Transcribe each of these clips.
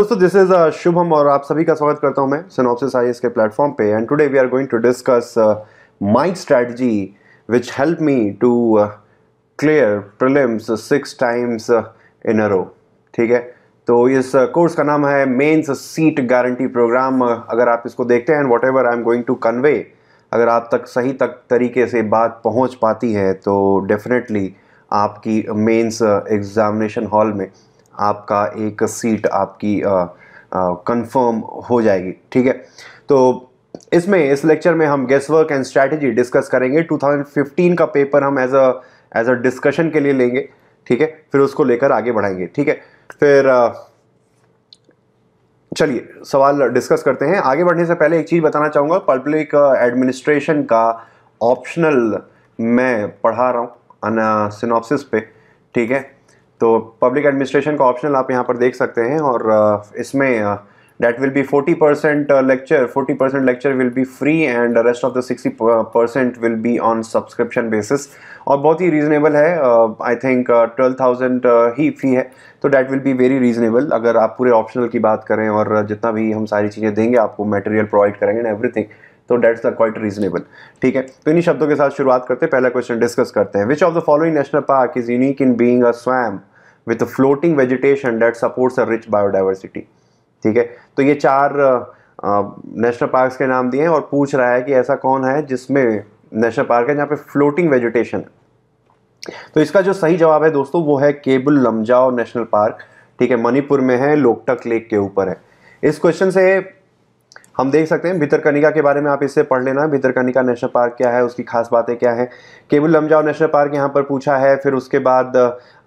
दोस्तों this is uh, Shubham और आप सभी का स्वागत करता हूं मैं सिनोप्सिस आई के प्लेटफॉर्म पे and today we are going to discuss my strategy which help me to clear prelims six times in a row ठीक है तो इस कोर्स uh, का नाम है मेंस सीट गारंटी प्रोग्राम अगर आप इसको देखते हैं and whatever I am going to convey अगर आप तक सही तक तरीके से बात पहुंच पाती है तो डेफिनेटली आपकी मेंस एग्जामिनेशन हॉल में आपका एक सीट आपकी कंफर्म हो जाएगी ठीक है तो इसमें इस लेक्चर में हम guest work and strategy discuss करेंगे 2015 का पेपर हम as a as a discussion के लिए लेंगे ठीक है फिर उसको लेकर आगे बढ़ाएंगे ठीक है फिर चलिए सवाल डिस्कस करते हैं आगे बढ़ने से पहले एक चीज़ बताना चाहूँगा पब्लिक एडमिनिस्ट्रेशन का ऑप्शनल मैं पढ़ा रहा हूँ सिनॉप्सिस पे ठीक है तो पब्लिक एडमिनिस्ट्रेशन का ऑप्शनल आप यहाँ पर देख सकते हैं और uh, इसमें will uh, will forty 40% lecture forty 40% lecture will be free and rest of the sixty 60% will be on subscription basis और बहुत ही रीज़नेबल है आई थिंक ट्वेल्व थाउजेंड ही फी है तो that will be very reasonable अगर आप पूरे ऑप्शनल की बात करें और uh, जितना भी हम सारी चीज़ें देंगे आपको मटेरियल प्रोवाइड करेंगे एंड एवरीथिंग तो डेट्स आर क्वाइट रीजनेबल ठीक है तो इन्हीं शब्दों के साथ शुरुआत करते हैं पहला क्वेश्चन डिस्कस करते हैं which of the following national park is unique in being a swamp with floating vegetation that supports a rich biodiversity ठीक है तो ये चार नेशनल पार्क के नाम दिए हैं और पूछ रहा है कि ऐसा कौन है जिसमें नेशनल पार्क है जहाँ पे फ्लोटिंग वेजिटेशन है तो इसका जो सही जवाब है दोस्तों वो है केबुल लमजाओ नेशनल पार्क ठीक है मणिपुर में है लोकटक लेक के ऊपर है इस क्वेश्चन से हम देख सकते हैं भितरकनिका के बारे में आप इससे पढ़ लेना भितरकनिका नेशनल पार्क क्या है उसकी खास बातें क्या है केबुल लमजाओ नेशनल पार्क यहाँ पर पूछा है फिर उसके बाद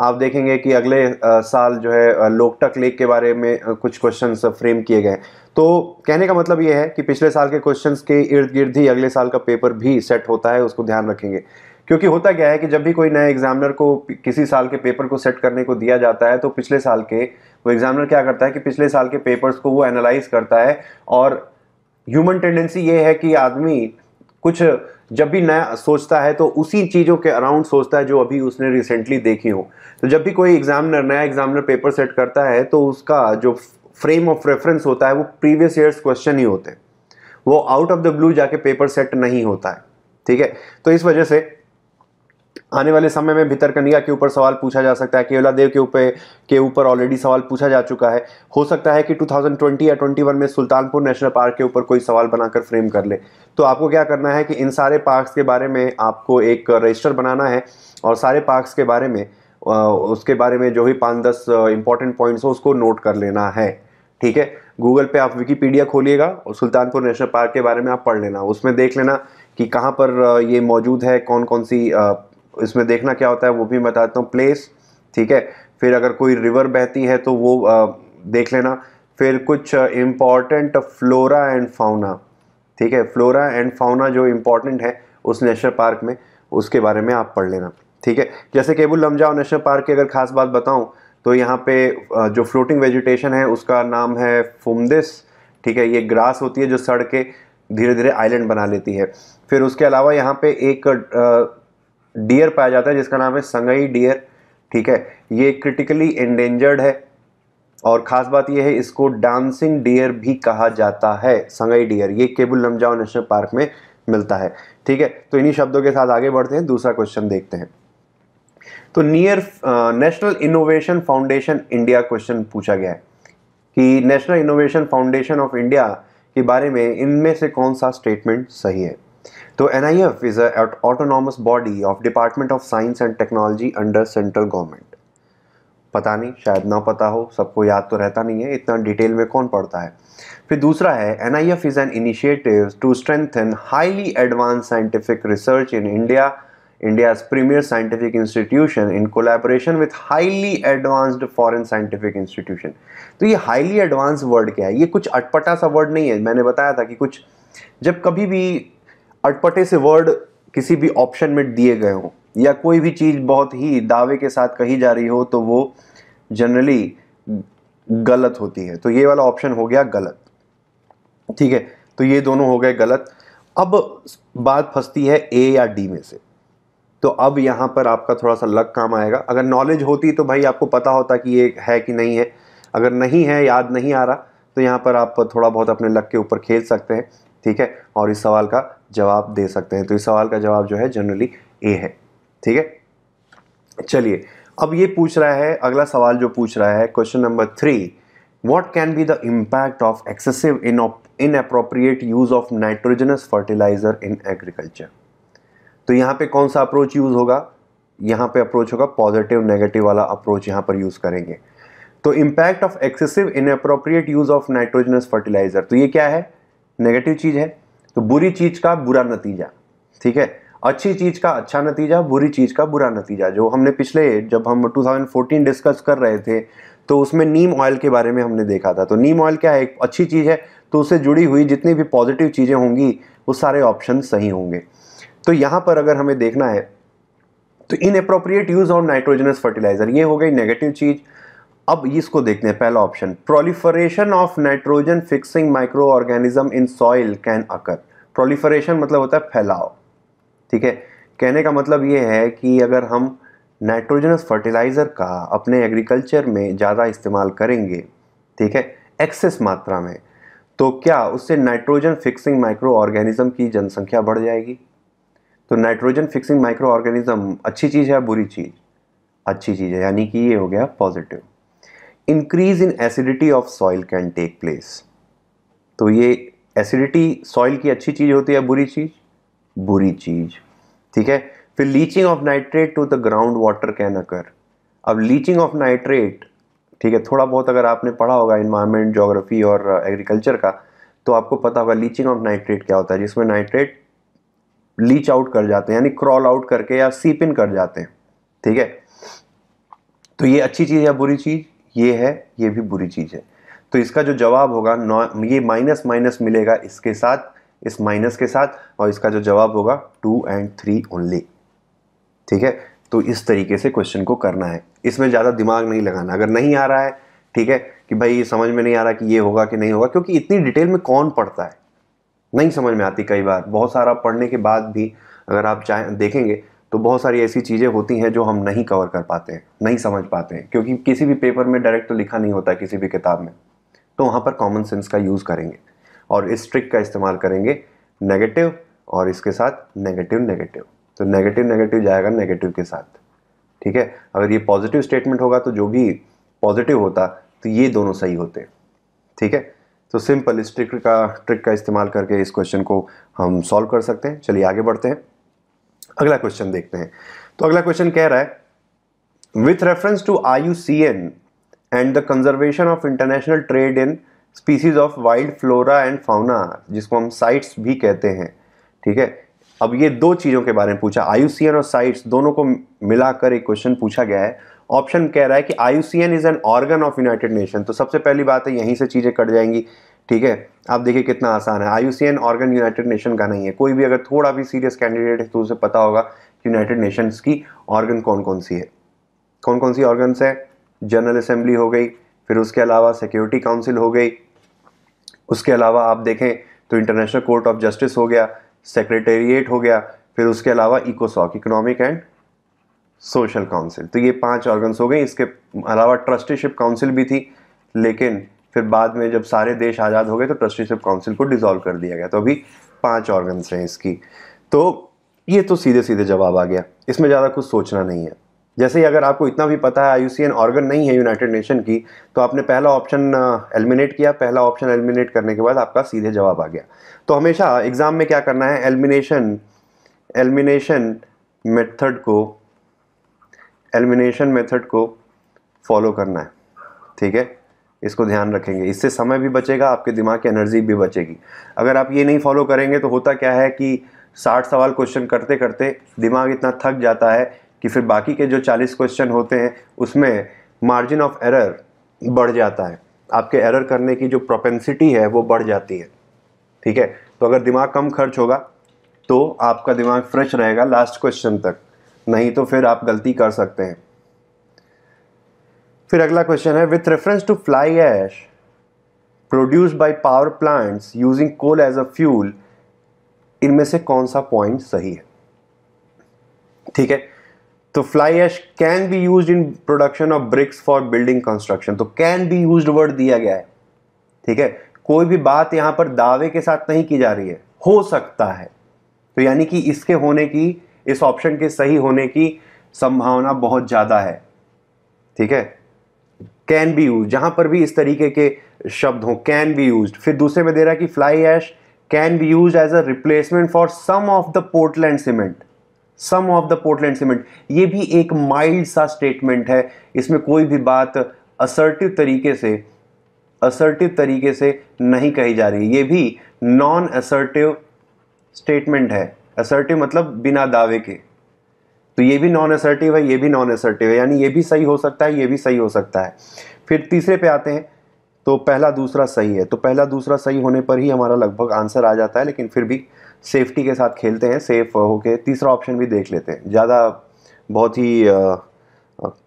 आप देखेंगे कि अगले साल जो है लोकटक लेक के बारे में कुछ क्वेश्चन फ्रेम किए गए तो कहने का मतलब ये है कि पिछले साल के क्वेश्चन के इर्द गिर्द ही अगले साल का पेपर भी सेट होता है उसको ध्यान रखेंगे क्योंकि होता क्या है कि जब भी कोई नया एग्जामिनर को किसी साल के पेपर को सेट करने को दिया जाता है तो पिछले साल के वो एग्जामिनर क्या करता है कि पिछले साल के पेपर्स को वो एनालाइज करता है और ह्यूमन टेंडेंसी ये है कि आदमी कुछ जब भी नया सोचता है तो उसी चीज़ों के अराउंड सोचता है जो अभी उसने रिसेंटली देखी हो तो जब भी कोई एग्जामिनर नया एग्जामिनर पेपर सेट करता है तो उसका जो फ्रेम ऑफ रेफरेंस होता है वो प्रीवियस ईयर्स क्वेश्चन ही होते हैं वो आउट ऑफ द ब्लू जाके पेपर सेट नहीं होता है ठीक है तो इस वजह से आने वाले समय में भितरकनिका के ऊपर सवाल पूछा जा सकता है केवला देव के ऊपर के ऊपर ऑलरेडी सवाल पूछा जा चुका है हो सकता है कि 2020 या 21 में सुल्तानपुर नेशनल पार्क के ऊपर कोई सवाल बनाकर फ्रेम कर ले तो आपको क्या करना है कि इन सारे पार्क्स के बारे में आपको एक रजिस्टर बनाना है और सारे पार्क्स के बारे में उसके बारे में जो भी पाँच दस इंपॉर्टेंट पॉइंट्स हो उसको नोट कर लेना है ठीक है गूगल पे आप विकीपीडिया खोलिएगा और सुल्तानपुर नेशनल पार्क के बारे में आप पढ़ लेना उसमें देख लेना कि कहाँ पर ये मौजूद है कौन कौन सी इसमें देखना क्या होता है वो भी मैं बताता हूँ प्लेस ठीक है फिर अगर कोई रिवर बहती है तो वो आ, देख लेना फिर कुछ इम्पॉर्टेंट फ्लोरा एंड फाउना ठीक है फ्लोरा एंड फाउना जो इम्पॉर्टेंट है उस नेशनल पार्क में उसके बारे में आप पढ़ लेना ठीक है जैसे केबुल लमजाओ नेशनल पार्क की अगर ख़ास बात बताऊं तो यहाँ पे जो फ्लोटिंग वेजिटेशन है उसका नाम है फुमदिस ठीक है ये ग्रास होती है जो सड़ के धीरे धीरे आइलैंड बना लेती है फिर उसके अलावा यहाँ पे एक डियर पाया जाता है जिसका नाम है संगई डियर ठीक है ये क्रिटिकली एंडेंजर्ड है और ख़ास बात यह है इसको डांसिंग डियर भी कहा जाता है संगई डियर ये केबुल लमजाओ नेशनल पार्क में मिलता है ठीक है तो इन्हीं शब्दों के साथ आगे बढ़ते हैं दूसरा क्वेश्चन देखते हैं तो near national innovation foundation India question पूछा गया है कि national innovation foundation of India के बारे में इनमें से कौन सा स्टेटमेंट सही है तो N I F is autonomous body of department of science and technology under central government पता नहीं शायद ना पता हो सबको याद तो रहता नहीं है इतना डिटेल में कौन पढ़ता है फिर दूसरा है N I F is an initiative to strengthen highly advance scientific research in India India premier scientific institution in collaboration with highly advanced foreign scientific institution तो ये हाईली एडवांस वर्ड क्या है ये कुछ अटपटा सा वर्ड नहीं है मैंने बताया था कि कुछ जब कभी भी अटपटे से वर्ड किसी भी ऑप्शन में दिए गए हों या कोई भी चीज़ बहुत ही दावे के साथ कही जा रही हो तो वो जनरली गलत होती है तो ये वाला ऑप्शन हो गया गलत ठीक है तो ये दोनों हो गए गलत अब बात फंसती है ए या डी में से तो अब यहाँ पर आपका थोड़ा सा लक काम आएगा अगर नॉलेज होती तो भाई आपको पता होता कि ये है कि नहीं है अगर नहीं है याद नहीं आ रहा तो यहाँ पर आप थोड़ा बहुत अपने लक के ऊपर खेल सकते हैं ठीक है और इस सवाल का जवाब दे सकते हैं तो इस सवाल का जवाब जो है जनरली ए है ठीक है चलिए अब ये पूछ रहा है अगला सवाल जो पूछ रहा है question number three what be the impact of excessive in inappropriate use of nitrogenous fertiliser in agriculture तो यहाँ पे कौन सा अप्रोच यूज़ होगा यहाँ पे अप्रोच होगा पॉजिटिव नेगेटिव वाला अप्रोच यहाँ पर यूज़ करेंगे तो impact of excessive inappropriate use of nitrogenous fertiliser तो ये क्या है नेगेटिव चीज़ है तो बुरी चीज़ का बुरा नतीजा ठीक है अच्छी चीज़ का अच्छा नतीजा बुरी चीज़ का बुरा नतीजा जो हमने पिछले जब हम 2014 डिस्कस कर रहे थे तो उसमें नीम ऑयल के बारे में हमने देखा था तो नीम ऑयल क्या है एक अच्छी चीज़ है तो उससे जुड़ी हुई जितनी भी पॉजिटिव चीज़ें होंगी वो सारे ऑप्शन सही होंगे तो यहाँ पर अगर हमें देखना है तो inappropriate use of nitrogenous fertiliser ये हो गई नेगेटिव चीज़ अब इसको देखते हैं पहला option proliferation of nitrogen fixing microorganism in soil can occur proliferation मतलब होता है फैलाव ठीक है कहने का मतलब ये है कि अगर हम नाइट्रोजनस फर्टिलाइज़र का अपने एग्रीकल्चर में ज़्यादा इस्तेमाल करेंगे ठीक है एक्सेस मात्रा में तो क्या उससे नाइट्रोजन फिक्सिंग माइक्रो ऑर्गेनिज्म की जनसंख्या बढ़ जाएगी तो नाइट्रोजन फिक्सिंग माइक्रो ऑर्गेनिज्म अच्छी चीज़ है बुरी चीज़ अच्छी चीज़ है यानी कि ये हो गया positive increase in acidity of soil can take place तो ये एसिडिटी सॉइल की अच्छी चीज़ होती है बुरी चीज़ बुरी चीज़ ठीक है फिर leaching of nitrate to the ground water can occur अब लीचिंग ऑफ नाइट्रेट ठीक है थोड़ा बहुत अगर आपने पढ़ा होगा इन्वायरमेंट जोग्राफी और एग्रीकल्चर का तो आपको पता होगा लीचिंग ऑफ नाइट्रेट क्या होता है जिसमें नाइट्रेट लीच आउट कर जाते हैं यानी क्रॉल आउट करके या सीप इन कर जाते हैं ठीक है तो ये अच्छी चीज़ या बुरी चीज़ ये है ये भी बुरी चीज़ है तो इसका जो जवाब होगा नॉ ये माइनस माइनस मिलेगा इसके साथ इस माइनस के साथ और इसका जो जवाब होगा टू एंड थ्री ओनली ठीक है तो इस तरीके से क्वेश्चन को करना है इसमें ज़्यादा दिमाग नहीं लगाना अगर नहीं आ रहा है ठीक है कि भाई ये समझ में नहीं आ रहा कि ये होगा कि नहीं होगा क्योंकि इतनी डिटेल में कौन पढ़ता है नहीं समझ में आती कई बार बहुत सारा पढ़ने के बाद भी अगर आप चाहें देखेंगे तो बहुत सारी ऐसी चीज़ें होती हैं जो हम नहीं कवर कर पाते हैं नहीं समझ पाते हैं क्योंकि किसी भी पेपर में डायरेक्ट तो लिखा नहीं होता किसी भी किताब में तो वहाँ पर कॉमन सेंस का यूज़ करेंगे और इस ट्रिक का इस्तेमाल करेंगे नेगेटिव और इसके साथ नेगेटिव नेगेटिव तो नेगेटिव नेगेटिव जाएगा नेगेटिव के साथ ठीक है अगर ये पॉजिटिव स्टेटमेंट होगा तो जो भी पॉजिटिव होता तो ये दोनों सही होते ठीक है तो सिंपल इस ट्रिक का ट्रिक का इस्तेमाल करके इस क्वेश्चन को हम सॉल्व कर सकते हैं चलिए आगे बढ़ते हैं अगला क्वेश्चन देखते हैं तो अगला क्वेश्चन कह रहा है with reference C N and the conservation of international trade in species of wild flora and fauna जिसको हम साइट्स भी कहते हैं ठीक है अब ये दो चीज़ों के बारे में पूछा एन और साइट्स दोनों को मिलाकर एक क्वेश्चन पूछा गया है ऑप्शन कह रहा है कि N is an organ of United Nation तो सबसे पहली बात है यहीं से चीज़ें कट जाएंगी ठीक है आप देखिए कितना आसान है आई ऑर्गन यूनाइटेड नेशन का नहीं है कोई भी अगर थोड़ा भी सीरियस कैंडिडेट है तो उसे पता होगा कि यूनाइटेड नेशंस की ऑर्गन कौन कौन सी है कौन कौन सी ऑर्गन्स है जनरल असेंबली हो गई फिर उसके अलावा सिक्योरिटी काउंसिल हो गई उसके अलावा आप देखें तो इंटरनेशनल कोर्ट ऑफ जस्टिस हो गया सेक्रेटेरिएट हो गया फिर उसके अलावा इकोसॉक इकोनॉमिक एंड सोशल काउंसिल तो ये पांच ऑर्गन्स हो गए इसके अलावा ट्रस्टीशिप काउंसिल भी थी लेकिन फिर बाद में जब सारे देश आज़ाद हो गए तो ट्रस्टीशिप काउंसिल को डिसॉल्व कर दिया गया तो अभी पांच ऑर्गन्स हैं इसकी तो ये तो सीधे सीधे जवाब आ गया इसमें ज़्यादा कुछ सोचना नहीं है जैसे ही अगर आपको इतना भी पता है आई ऑर्गन नहीं है यूनाइटेड नेशन की तो आपने पहला ऑप्शन एलिमिनेट किया पहला ऑप्शन एलिमिनेट करने के बाद आपका सीधे जवाब आ गया तो हमेशा एग्ज़ाम में क्या करना है एलिमिनेशन एलिमिनेशन मेथड को एलिमिनेशन मेथड को फॉलो करना है ठीक है इसको ध्यान रखेंगे इससे समय भी बचेगा आपके दिमाग की एनर्जी भी बचेगी अगर आप ये नहीं फॉलो करेंगे तो होता क्या है कि साठ सवाल क्वेश्चन करते करते दिमाग इतना थक जाता है कि फिर बाकी के जो चालीस क्वेश्चन होते हैं उसमें मार्जिन ऑफ एरर बढ़ जाता है आपके एरर करने की जो प्रोपेंसिटी है वो बढ़ जाती है ठीक है तो अगर दिमाग कम खर्च होगा तो आपका दिमाग फ्रेश रहेगा लास्ट क्वेश्चन तक नहीं तो फिर आप गलती कर सकते हैं फिर अगला क्वेश्चन है with reference to fly ash produce by power plants using coal as a fuel इनमें से कौन सा पॉइंट सही है ठीक है तो fly ash can be use in production of bricks for building construction तो कैन बी यूज वर्ड दिया गया है ठीक है कोई भी बात यहां पर दावे के साथ नहीं की जा रही है हो सकता है तो यानी कि इसके होने की इस ऑप्शन के सही होने की संभावना बहुत ज़्यादा है ठीक है कैन बी यूज जहाँ पर भी इस तरीके के शब्द हों कैन बी यूज फिर दूसरे में दे रहा है कि fly ash can be use as a replacement for some of the Portland cement some of the Portland cement ये भी एक माइल्ड सा स्टेटमेंट है इसमें कोई भी बात असर्टिव तरीके से असर्टिव तरीके से नहीं कही जा रही ये भी नॉन असर्टिव स्टेटमेंट है असर्टिव मतलब बिना दावे के तो ये भी नॉन असर्टिव है ये भी नॉन असर्टिव है यानी ये भी सही हो सकता है ये भी सही हो सकता है फिर तीसरे पे आते हैं तो पहला दूसरा सही है तो पहला दूसरा सही होने पर ही हमारा लगभग आंसर आ जाता है लेकिन फिर भी सेफ्टी के साथ खेलते हैं सेफ होके तीसरा ऑप्शन भी देख लेते हैं ज़्यादा बहुत ही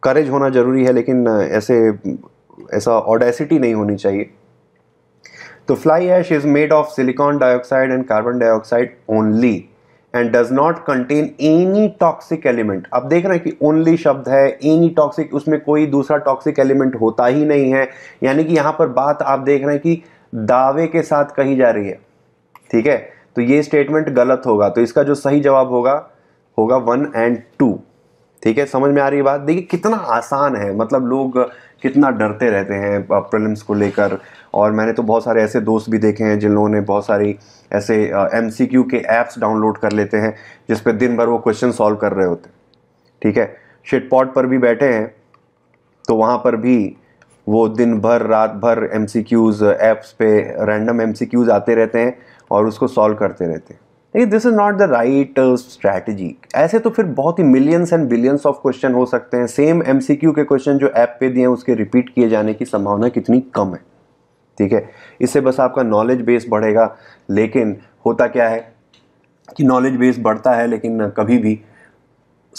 करेज होना ज़रूरी है लेकिन ऐसे ऐसा ऑडेसिटी नहीं होनी चाहिए तो fly ash is made of silicon dioxide and carbon dioxide only and does not contain any toxic element अब देख रहे हैं कि ओनली शब्द है एनी टॉक्सिक उसमें कोई दूसरा टॉक्सिक एलिमेंट होता ही नहीं है यानी कि यहां पर बात आप देख रहे हैं कि दावे के साथ कही जा रही है ठीक है तो ये स्टेटमेंट गलत होगा तो इसका जो सही जवाब होगा होगा वन एंड टू ठीक है समझ में आ रही बात देखिए कितना आसान है मतलब लोग कितना डरते रहते हैं प्रलिम्स को लेकर और मैंने तो बहुत सारे ऐसे दोस्त भी देखे हैं जिन लोगों ने बहुत सारी ऐसे एम के ऐप्स डाउनलोड कर लेते हैं जिस पर दिन भर वो क्वेश्चन सॉल्व कर रहे होते हैं ठीक है शिटपॉट पर भी बैठे हैं तो वहाँ पर भी वो दिन भर रात भर एम सी क्यूज़ ऐप्स पे रैंडम एम सी क्यूज़ आते रहते हैं और उसको सॉल्व करते रहते हैं लेकिन this is not the right strategy ऐसे तो फिर बहुत ही millions and billions of question हो सकते हैं सेम एम के क्वेश्चन जो ऐप पे दिए हैं उसके रिपीट किए जाने की संभावना कितनी कम है ठीक है इससे बस आपका नॉलेज बेस बढ़ेगा लेकिन होता क्या है कि नॉलेज बेस बढ़ता है लेकिन कभी भी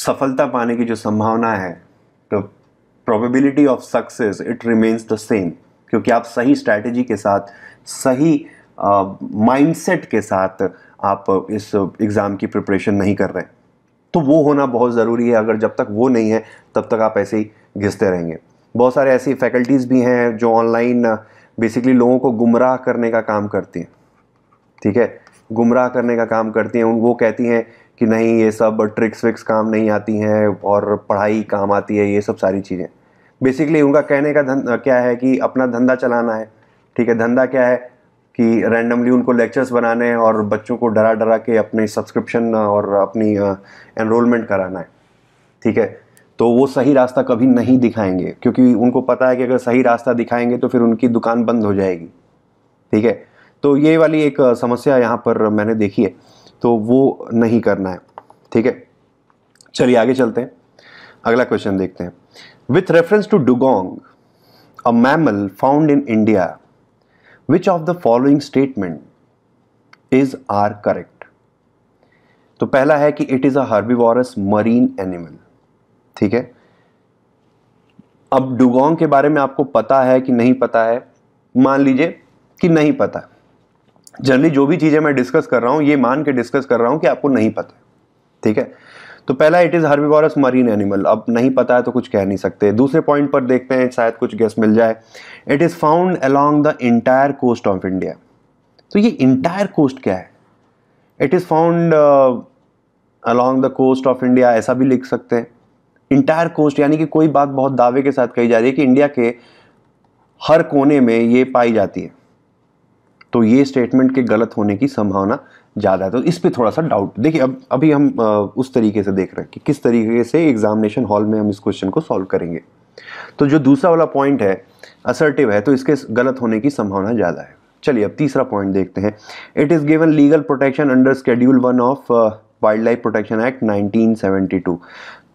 सफलता पाने की जो संभावना है तो probability of success it remains the same क्योंकि आप सही स्ट्रैटेजी के साथ सही माइंडसेट uh, के साथ आप इस एग्ज़ाम की प्रिपरेशन नहीं कर रहे तो वो होना बहुत ज़रूरी है अगर जब तक वो नहीं है तब तक आप ऐसे ही घिसते रहेंगे बहुत सारे ऐसी फैकल्टीज़ भी हैं जो ऑनलाइन बेसिकली लोगों को गुमराह करने का काम करती हैं ठीक है गुमराह करने का काम करती हैं उन वो कहती हैं कि नहीं ये सब ट्रिक्स विक्स काम नहीं आती हैं और पढ़ाई काम आती है ये सब सारी चीज़ें बेसिकली उनका कहने का धन क्या है कि अपना धंधा चलाना है ठीक है धंधा क्या है कि रैंडमली उनको लेक्चर्स बनाने हैं और बच्चों को डरा डरा के अपने सब्सक्रिप्शन और अपनी एनरोलमेंट कराना है ठीक है तो वो सही रास्ता कभी नहीं दिखाएंगे क्योंकि उनको पता है कि अगर सही रास्ता दिखाएंगे तो फिर उनकी दुकान बंद हो जाएगी ठीक है तो ये वाली एक समस्या यहाँ पर मैंने देखी है तो वो नहीं करना है ठीक है चलिए आगे चलते हैं अगला क्वेश्चन देखते हैं with reference to dugong a mammal found in India which of the following statement is are correct तो पहला है कि it is herbivorous marine animal ठीक है अब डुगोंग के बारे में आपको पता है कि नहीं पता है मान लीजिए कि नहीं पता जनरली जो भी चीज़ें मैं डिस्कस कर रहा हूं ये मान के डिस्कस कर रहा हूं कि आपको नहीं पता ठीक है तो पहला it is herbivorous marine animal अब नहीं पता है तो कुछ कह नहीं सकते दूसरे पॉइंट पर देखते हैं शायद कुछ गेस मिल जाए it is found along the entire coast of India तो ये इंटायर कोस्ट क्या है it is found along the coast of India ऐसा भी लिख सकते हैं इंटायर कोस्ट यानी कि कोई बात बहुत दावे के साथ कही जा रही है कि इंडिया के हर कोने में ये पाई जाती है तो ये स्टेटमेंट के गलत होने की संभावना ज़्यादा है तो इस पर थोड़ा सा डाउट देखिए अब अभी हम उस तरीके से देख रहे हैं कि किस तरीके से एग्जामिनेशन हॉल में हम इस क्वेश्चन को सॉल्व करेंगे तो जो दूसरा वाला पॉइंट है असर्टिव है तो इसके गलत होने की संभावना ज़्यादा है चलिए अब तीसरा पॉइंट देखते हैं it is given legal protection under schedule one of wild life protection act 1972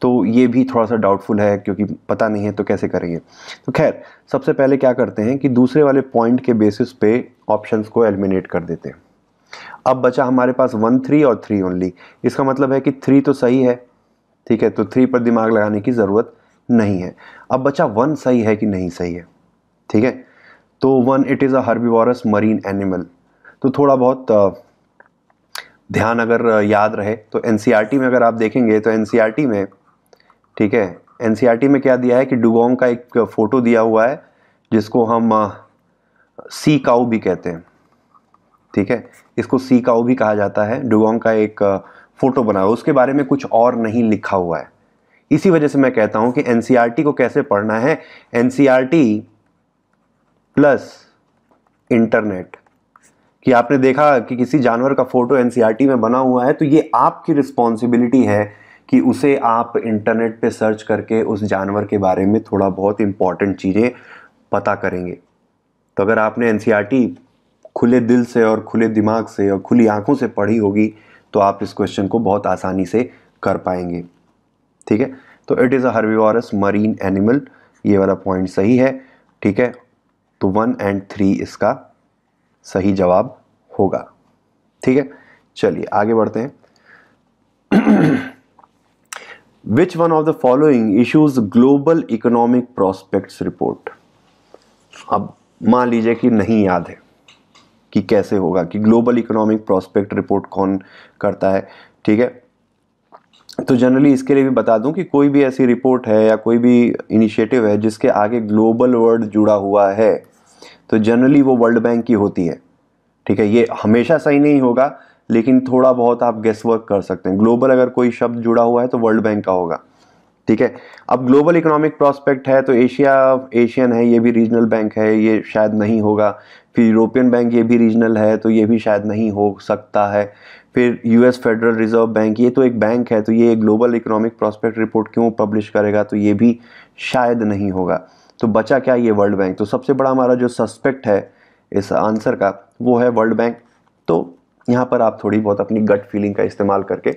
तो ये भी थोड़ा सा डाउटफुल है क्योंकि पता नहीं है तो कैसे करेंगे तो खैर सबसे पहले क्या करते हैं कि दूसरे वाले पॉइंट के बेसिस पे ऑप्शंस को एलिमिनेट कर देते हैं अब बचा हमारे पास वन थ्री और थ्री ओनली इसका मतलब है कि थ्री तो सही है ठीक है तो थ्री पर दिमाग लगाने की ज़रूरत नहीं है अब बचा वन सही है कि नहीं सही है ठीक है तो one it is a herbivorous marine animal तो थोड़ा बहुत ध्यान अगर याद रहे तो एन e में अगर आप देखेंगे तो एन e में ठीक है एन e में क्या दिया है कि डुगोंग का एक फ़ोटो दिया हुआ है जिसको हम सी काऊ भी कहते हैं ठीक है इसको सी काओ भी कहा जाता है डुगोंग का एक फ़ोटो बना हुआ उसके बारे में कुछ और नहीं लिखा हुआ है इसी वजह से मैं कहता हूँ कि एन को कैसे पढ़ना है एन प्लस इंटरनेट कि आपने देखा कि किसी जानवर का फ़ोटो एन में बना हुआ है तो ये आपकी रिस्पॉन्सिबिलिटी है कि उसे आप इंटरनेट पे सर्च करके उस जानवर के बारे में थोड़ा बहुत इम्पॉर्टेंट चीज़ें पता करेंगे तो अगर आपने एन खुले दिल से और खुले दिमाग से और खुली आंखों से पढ़ी होगी तो आप इस क्वेश्चन को बहुत आसानी से कर पाएंगे ठीक है तो it is a herbivorous marine animal ये वाला पॉइंट सही है ठीक है तो वन एंड थ्री इसका सही जवाब होगा ठीक है चलिए आगे बढ़ते हैं which one of the following issues global economic prospects report अब मान लीजिए कि नहीं याद है कि कैसे होगा कि ग्लोबल इकोनॉमिक प्रॉस्पेक्ट रिपोर्ट कौन करता है ठीक है तो जनरली इसके लिए भी बता दूं कि कोई भी ऐसी रिपोर्ट है या कोई भी इनिशिएटिव है जिसके आगे ग्लोबल वर्ल्ड जुड़ा हुआ है तो जनरली वो वर्ल्ड बैंक की होती है ठीक है ये हमेशा सही नहीं होगा लेकिन थोड़ा बहुत आप गेस वर्क कर सकते हैं ग्लोबल अगर कोई शब्द जुड़ा हुआ है तो वर्ल्ड बैंक का होगा ठीक है अब ग्लोबल इकोनॉमिक प्रॉस्पेक्ट है तो एशिया एशियन है ये भी रीजनल बैंक है ये शायद नहीं होगा फिर यूरोपियन बैंक ये भी रीजनल है तो ये भी शायद नहीं हो सकता है फिर यूएस फेडरल रिजर्व बैंक ये तो एक बैंक है तो ये ग्लोबल इकोनॉमिक प्रॉस्पेक्ट रिपोर्ट क्यों पब्लिश करेगा तो ये भी शायद नहीं होगा तो बचा क्या ये वर्ल्ड बैंक तो सबसे बड़ा हमारा जो सस्पेक्ट है इस आंसर का वो है वर्ल्ड बैंक तो यहाँ पर आप थोड़ी बहुत अपनी गट फीलिंग का इस्तेमाल करके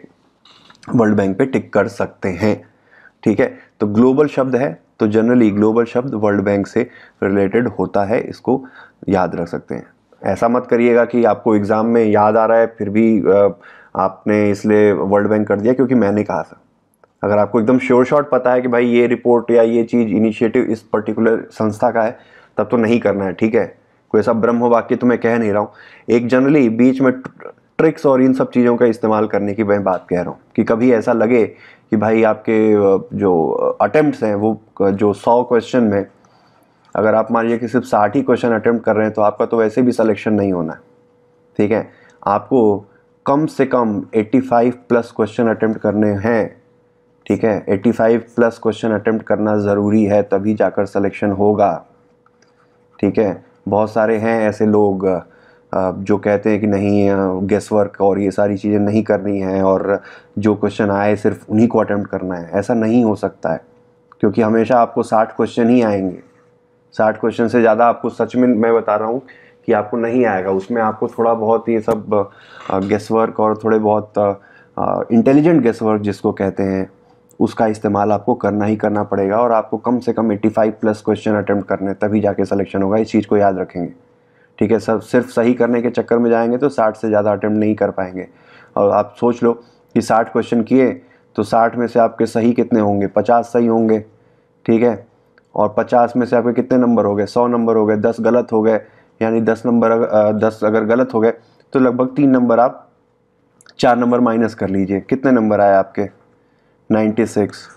वर्ल्ड बैंक पे टिक कर सकते हैं ठीक है तो ग्लोबल शब्द है तो जनरली ग्लोबल शब्द वर्ल्ड बैंक से रिलेटेड होता है इसको याद रख सकते हैं ऐसा मत करिएगा कि आपको एग्ज़ाम में याद आ रहा है फिर भी आपने इसलिए वर्ल्ड बैंक कर दिया क्योंकि मैंने कहा था अगर आपको एकदम श्योर शॉट पता है कि भाई ये रिपोर्ट या ये चीज़ इनिशिएटिव इस पर्टिकुलर संस्था का है तब तो नहीं करना है ठीक है कोई ऐसा ब्रह्म वाक्य तो मैं कह नहीं रहा हूँ एक जनरली बीच में ट्रिक्स और इन सब चीज़ों का इस्तेमाल करने की मैं बात कह रहा हूँ कि कभी ऐसा लगे कि भाई आपके जो अटैम्प्ट हैं वो जो सौ क्वेश्चन में अगर आप मानिए कि सिर्फ साठ ही क्वेश्चन अटैम्प्ट कर रहे हैं तो आपका तो वैसे भी सिलेक्शन नहीं होना है ठीक है आपको कम से कम 85 प्लस क्वेश्चन अटैम्प्ट करने हैं ठीक है 85 प्लस क्वेश्चन अटैम्प्ट करना ज़रूरी है तभी जाकर सिलेक्शन होगा ठीक है बहुत सारे हैं ऐसे लोग जो कहते हैं कि नहीं गेस वर्क और ये सारी चीज़ें नहीं करनी है और जो क्वेश्चन आए सिर्फ उन्हीं को अटैम्प्ट करना है ऐसा नहीं हो सकता है क्योंकि हमेशा आपको साठ क्वेश्चन ही आएंगे साठ क्वेश्चन से ज़्यादा आपको सच में मैं बता रहा हूँ कि आपको नहीं आएगा उसमें आपको थोड़ा बहुत ये सब गेस वर्क और थोड़े बहुत इंटेलिजेंट गेस वर्क जिसको कहते हैं उसका इस्तेमाल आपको करना ही करना पड़ेगा और आपको कम से कम 85 प्लस क्वेश्चन अटैम्प्ट करने तभी जाके सिलेक्शन होगा इस चीज़ को याद रखेंगे ठीक है सब सिर्फ सही करने के चक्कर में जाएंगे तो साठ से ज़्यादा अटैम्प्ट नहीं कर पाएंगे और आप सोच लो कि साठ क्वेश्चन किए तो साठ में से आपके सही कितने होंगे पचास सही होंगे ठीक है और पचास में से आपके कितने नंबर हो गए सौ नंबर हो गए दस गलत हो गए यानी दस नंबर दस अगर गलत हो गए तो लगभग तीन नंबर आप चार नंबर माइनस कर लीजिए कितने नंबर आए आपके नाइन्टी सिक्स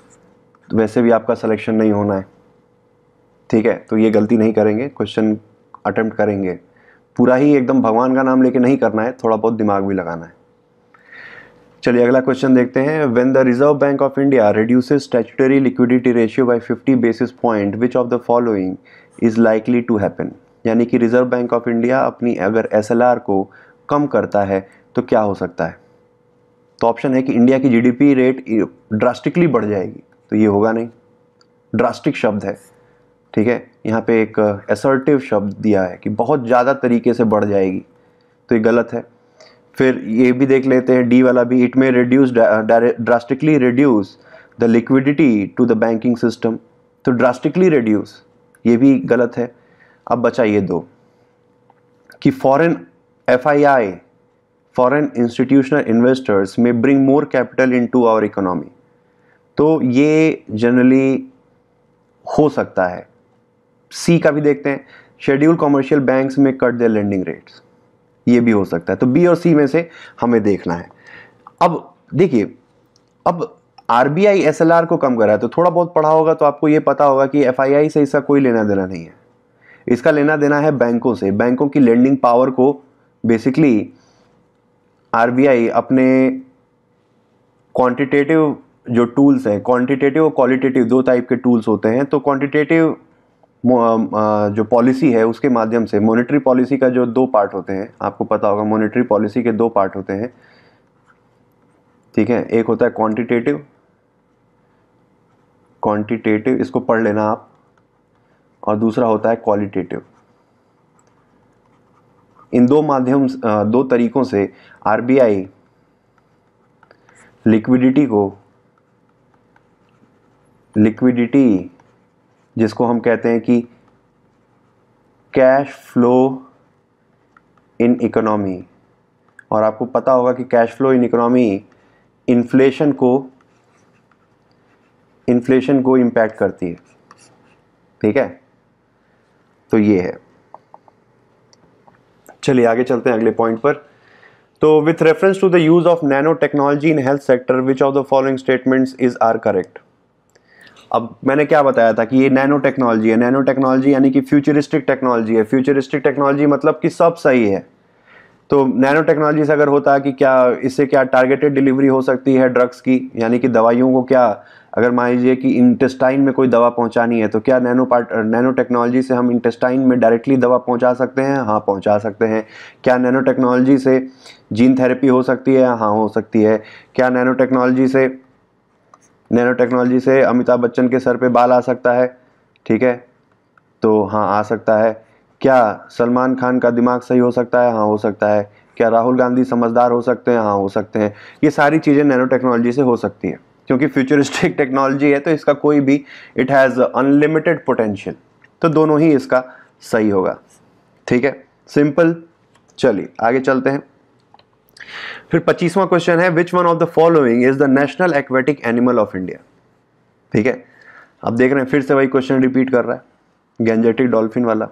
तो वैसे भी आपका सिलेक्शन नहीं होना है ठीक है तो ये गलती नहीं करेंगे क्वेश्चन अटैम्प्ट करेंगे पूरा ही एकदम भगवान का नाम लेके नहीं करना है थोड़ा बहुत दिमाग भी लगाना है चलिए अगला क्वेश्चन देखते हैं when the reserve bank of India reduce statutory liquidity ratio by fifty basis point which of the following is likely to happen यानी कि रिजर्व बैंक ऑफ इंडिया अपनी अगर एस को कम करता है तो क्या हो सकता है तो ऑप्शन है कि इंडिया की जीडीपी रेट ड्रास्टिकली बढ़ जाएगी तो ये होगा नहीं ड्रास्टिक शब्द है ठीक है यहाँ पे एक एसर्टिव शब्द दिया है कि बहुत ज़्यादा तरीके से बढ़ जाएगी तो ये गलत है फिर ये भी देख लेते हैं डी वाला भी it may reduce drastically reduce the liquidity to the banking system तो ड्रास्टिकली रिड्यूस ये भी गलत है अब बचा ये दो कि foreign FII foreign institutional investors may bring more capital into our economy तो ये जनरली हो सकता है सी का भी देखते हैं schedule commercial banks may cut the lending rates ये भी हो सकता है तो बी और सी में से हमें देखना है अब देखिए अब R B I S L R को कम कर रहा है तो थोड़ा बहुत पढ़ा होगा तो आपको ये पता होगा कि एफ आई आई से इसका कोई लेना देना नहीं है इसका लेना देना है बैंकों से बैंकों की लेंडिंग पावर को बेसिकली आर बी आई अपने क्वांटिटेटिव जो टूल्स हैं क्वांटिटेटिव और क्वालिटेटिव दो टाइप के टूल्स होते हैं तो क्वांटिटेटिव जो पॉलिसी है उसके माध्यम से मॉनेटरी पॉलिसी का जो दो पार्ट होते हैं आपको पता होगा मॉनेटरी पॉलिसी के दो पार्ट होते हैं ठीक है एक होता है क्वांटिटेटिव क्वांटिटेटिव इसको पढ़ लेना आप और दूसरा होता है क्वालिटेटिव इन दो माध्यम दो तरीकों से आरबीआई लिक्विडिटी को लिक्विडिटी जिसको हम कहते हैं कि कैश फ्लो इन इकोनॉमी और आपको पता होगा कि cash flow in economy inflation को इन्फ्लेशन को इम्पैक्ट करती है ठीक है तो ये है चलिए आगे चलते हैं अगले पॉइंट पर तो with reference to the use of nano technology in health sector which of the following statements is are correct अब मैंने क्या बताया था कि ये नैनो टेक्नोलॉजी है नैनो टेक्नोलॉजी यानी कि फ्यूचरिस्टिक टेक्नोलॉजी है फ्यूचरिस्टिक टेक्नोलॉजी मतलब कि सब सही है तो नैनो टेक्नोलॉजी से अगर होता है कि क्या इससे क्या टारगेटेड डिलीवरी हो सकती है ड्रग्स की यानी कि दवाइयों को क्या अगर मान लीजिए कि इंटेस्टाइन में कोई दवा पहुंचानी है तो क्या नैनो पार्ट नैनो टेक्नोलॉजी से हम इंटेस्टाइन में डायरेक्टली दवा पहुंचा सकते हैं हाँ पहुंचा सकते हैं क्या नैनो टेक्नोलॉजी से जीन थेरेपी हो सकती है हाँ हो सकती है क्या नैनो टेक्नोलॉजी से नैनो टेक्नोलॉजी से अमिताभ बच्चन के सर पे बाल आ सकता है ठीक है तो हाँ आ सकता है क्या सलमान खान का दिमाग सही हो सकता है हाँ हो सकता है क्या राहुल गांधी समझदार हो सकते हैं हाँ हो सकते हैं ये सारी चीज़ें नैनो टेक्नोलॉजी से हो सकती हैं क्योंकि फ्यूचरिस्टिक टेक्नोलॉजी है तो इसका कोई भी इट हैज़ अनलिमिटेड पोटेंशियल तो दोनों ही इसका सही होगा ठीक है सिंपल चलिए आगे चलते हैं फिर पच्चीसवां क्वेश्चन है which one of the following is the national aquatic animal of India ठीक है अब देख रहे हैं फिर से वही क्वेश्चन रिपीट कर रहा है गैंजेटिक डॉल्फिन वाला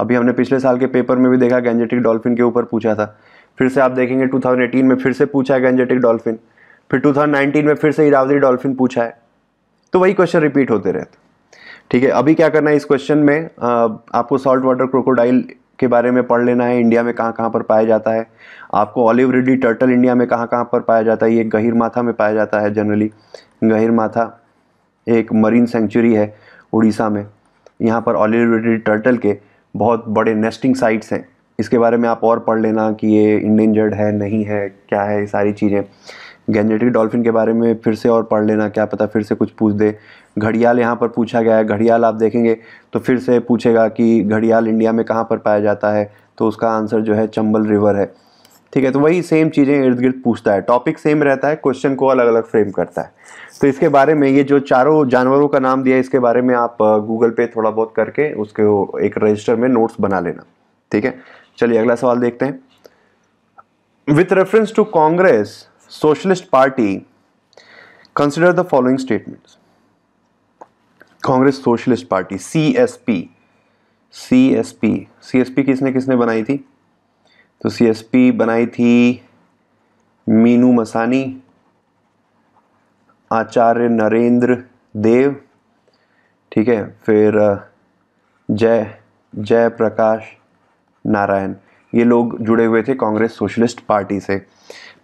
अभी हमने पिछले साल के पेपर में भी देखा गैंजेटिक डॉल्फिन के ऊपर पूछा था फिर से आप देखेंगे 2018 में फिर से पूछा है गैंजेटिक डॉल्फिन फिर 2019 में फिर से इरावदी डॉल्फिन पूछा है तो वही क्वेश्चन रिपीट होते रहते ठीक है अभी क्या करना है इस क्वेश्चन में आपको सॉल्ट वाटर क्रोकोडाइल के बारे में पढ़ लेना है इंडिया में कहाँ कहाँ पर पाया जाता है आपको ऑलिव रिडी टर्टल इंडिया में कहाँ कहाँ पर पाया जाता है ये गहिर माथा में पाया जाता है जनरली गहिर माथा एक मरीन सेंचुरी है उड़ीसा में यहाँ पर ऑलिव रिडी टर्टल के बहुत बड़े नेस्टिंग साइट्स हैं इसके बारे में आप और पढ़ लेना कि ये इंडेंजर्ड है नहीं है क्या है ये सारी चीज़ें गैंजेटिक डॉल्फिन के बारे में फिर से और पढ़ लेना क्या पता फिर से कुछ पूछ दे घड़ियाल यहाँ पर पूछा गया है घड़ियाल आप देखेंगे तो फिर से पूछेगा कि घड़ियाल इंडिया में कहाँ पर पाया जाता है तो उसका आंसर जो है चंबल रिवर है ठीक है तो वही सेम चीज़ें इर्द गिर्द पूछता है टॉपिक सेम रहता है क्वेश्चन को अलग अलग फ्रेम करता है तो इसके बारे में ये जो चारों जानवरों का नाम दिया है इसके बारे में आप गूगल पे थोड़ा बहुत करके उसके एक रजिस्टर में नोट्स बना लेना ठीक है चलिए अगला सवाल देखते हैं with reference to Congress Socialist Party consider the following statements Congress Socialist Party C S P C S P C S P किसने किसने बनाई थी तो सी एस पी बनाई थी मीनू मसानी आचार्य नरेंद्र देव ठीक है फिर जय जय प्रकाश नारायण ये लोग जुड़े हुए थे कांग्रेस सोशलिस्ट पार्टी से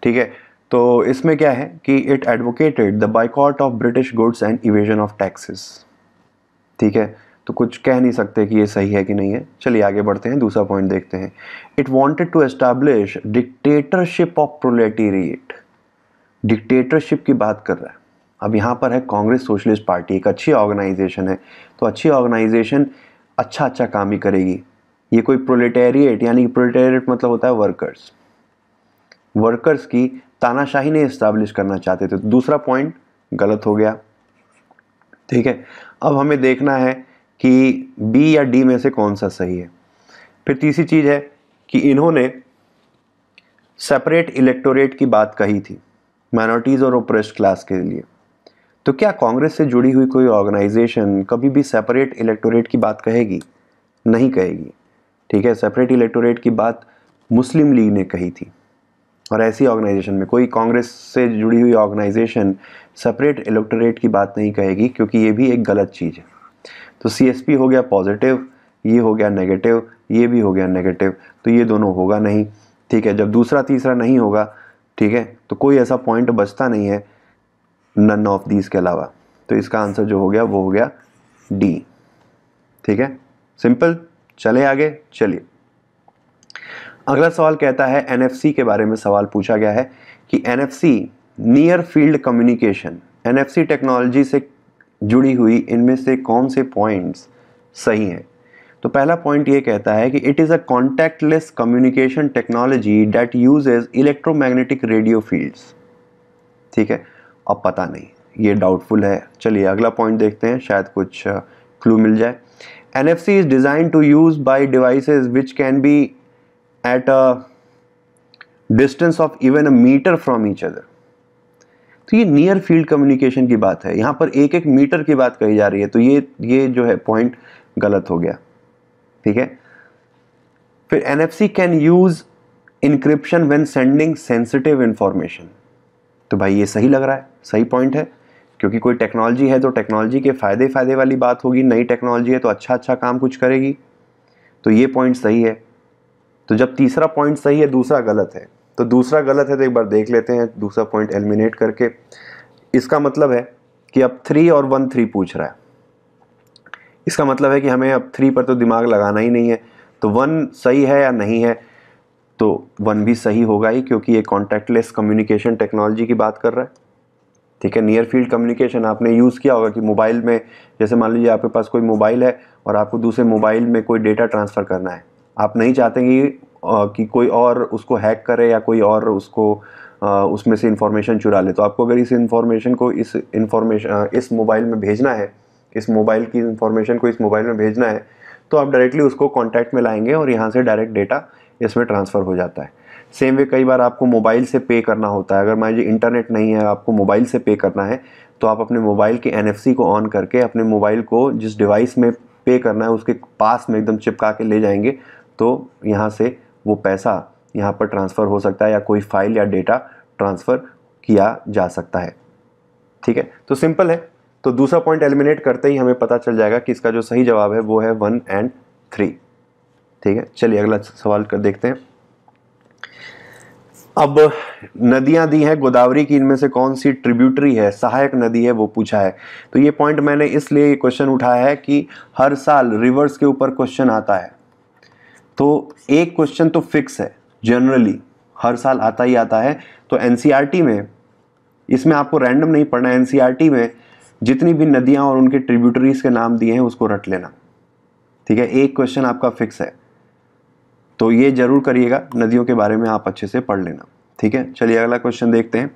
ठीक है तो इसमें क्या है कि it advocated the boycott of British goods and evasion of taxes ठीक है तो कुछ कह नहीं सकते कि ये सही है कि नहीं है चलिए आगे बढ़ते हैं दूसरा पॉइंट देखते हैं it wanted to establish dictatorship of proletariat dictatorship की बात कर रहा है अब यहाँ पर है कांग्रेस सोशलिस्ट पार्टी एक अच्छी ऑर्गेनाइजेशन है तो अच्छी ऑर्गेनाइजेशन अच्छा अच्छा काम ही करेगी ये कोई प्रोलेटेरिएट यानी कि प्रोलेटेरिएट मतलब होता है वर्कर्स वर्कर्स की तानाशाही नहीं इस्टेब्लिश करना चाहते थे तो दूसरा पॉइंट गलत हो गया ठीक है अब हमें देखना है कि बी या डी में से कौन सा सही है फिर तीसरी चीज़ है कि इन्होंने सेपरेट इलेक्टोरेट की बात कही थी माइनॉरिटीज़ और ओप्रेस्ड क्लास के लिए तो क्या कांग्रेस से जुड़ी हुई कोई ऑर्गेनाइजेशन कभी भी सेपरेट इलेक्टोरेट की बात कहेगी नहीं कहेगी ठीक है सेपरेट इलेक्टोरेट की बात मुस्लिम लीग ने कही थी और ऐसी ऑर्गेनाइजेशन में कोई कांग्रेस से जुड़ी हुई ऑर्गेनाइजेशन सेपरेट इलेक्टोरेट की बात नहीं कहेगी क्योंकि ये भी एक गलत चीज़ है तो सी हो गया पॉजिटिव ये हो गया नेगेटिव ये भी हो गया नेगेटिव तो ये दोनों होगा नहीं ठीक है जब दूसरा तीसरा नहीं होगा ठीक है तो कोई ऐसा पॉइंट बचता नहीं है नन ऑफ दीज के अलावा तो इसका आंसर जो हो गया वो हो गया डी ठीक है सिंपल चले आगे चलिए अगला सवाल कहता है एनएफसी के बारे में सवाल पूछा गया है कि NFC near field communication NFC technology से जुड़ी हुई इनमें से कौन से पॉइंट्स सही हैं तो पहला पॉइंट ये कहता है कि it is a contactless communication technology that uses electromagnetic radio fields ठीक है अब पता नहीं ये डाउटफुल है चलिए अगला पॉइंट देखते हैं शायद कुछ क्लू मिल जाए N F C is design to use by devices which can be at a distance of even a meter from each other तो ये नियर फील्ड कम्युनिकेशन की बात है यहाँ पर एक एक मीटर की बात कही जा रही है तो ये ये जो है पॉइंट गलत हो गया ठीक है फिर N F C can use encryption when sending sensitive information तो भाई ये सही लग रहा है सही पॉइंट है क्योंकि कोई टेक्नोलॉजी है तो टेक्नोलॉजी के फ़ायदे फ़ायदे वाली बात होगी नई टेक्नोलॉजी है तो अच्छा अच्छा काम कुछ करेगी तो ये पॉइंट सही है तो जब तीसरा पॉइंट सही है दूसरा गलत है तो दूसरा गलत है तो एक बार देख लेते हैं दूसरा पॉइंट एलिमिनेट करके इसका मतलब है कि अब थ्री और वन थ्री पूछ रहा है इसका मतलब है कि हमें अब थ्री पर तो दिमाग लगाना ही नहीं है तो वन सही है या नहीं है तो वन भी सही होगा ही क्योंकि ये कॉन्टैक्टलेस कम्युनिकेशन टेक्नोलॉजी की बात कर रहा है ठीक है नियर फील्ड कम्युनिकेशन आपने यूज़ किया होगा कि मोबाइल में जैसे मान लीजिए आपके पास कोई मोबाइल है और आपको दूसरे मोबाइल में कोई डेटा ट्रांसफ़र करना है आप नहीं चाहते कि कि कोई और उसको हैक करे या कोई और उसको उसमें से इन्फॉर्मेशन चुरा ले तो आपको अगर इस इन्फॉर्मेशन को इस इन्फॉर्मेशन इस मोबाइल में भेजना है इस मोबाइल की इन्फॉर्मेशन को इस मोबाइल में भेजना है तो आप डायरेक्टली उसको कॉन्टैक्ट में लाएंगे और यहाँ से डायरेक्ट डेटा इसमें ट्रांसफ़र हो जाता है सेम वे कई बार आपको मोबाइल से पे करना होता है अगर मान लीजिए इंटरनेट नहीं है आपको मोबाइल से पे करना है तो आप अपने मोबाइल के एन को ऑन करके अपने मोबाइल को जिस डिवाइस में पे करना है उसके पास में एकदम चिपका के ले जाएंगे तो यहाँ से वो पैसा यहाँ पर ट्रांसफ़र हो सकता है या कोई फाइल या डेटा ट्रांसफ़र किया जा सकता है ठीक है तो सिंपल है तो दूसरा पॉइंट एलिमिनेट करते ही हमें पता चल जाएगा कि इसका जो सही जवाब है वो है वन एंड थ्री ठीक है चलिए अगला सवाल कर देखते हैं अब नदियां दी हैं गोदावरी की इनमें से कौन सी ट्रिब्यूटरी है सहायक नदी है वो पूछा है तो ये पॉइंट मैंने इसलिए क्वेश्चन उठाया है कि हर साल रिवर्स के ऊपर क्वेश्चन आता है तो एक क्वेश्चन तो फिक्स है जनरली हर साल आता ही आता है तो एन e में इसमें आपको रैंडम नहीं पढ़ना एन e में जितनी भी नदियाँ और उनके ट्रिब्यूटरीज के नाम दिए हैं उसको रट लेना ठीक है एक क्वेश्चन आपका फिक्स है तो ये जरूर करिएगा नदियों के बारे में आप अच्छे से पढ़ लेना ठीक है चलिए अगला क्वेश्चन देखते हैं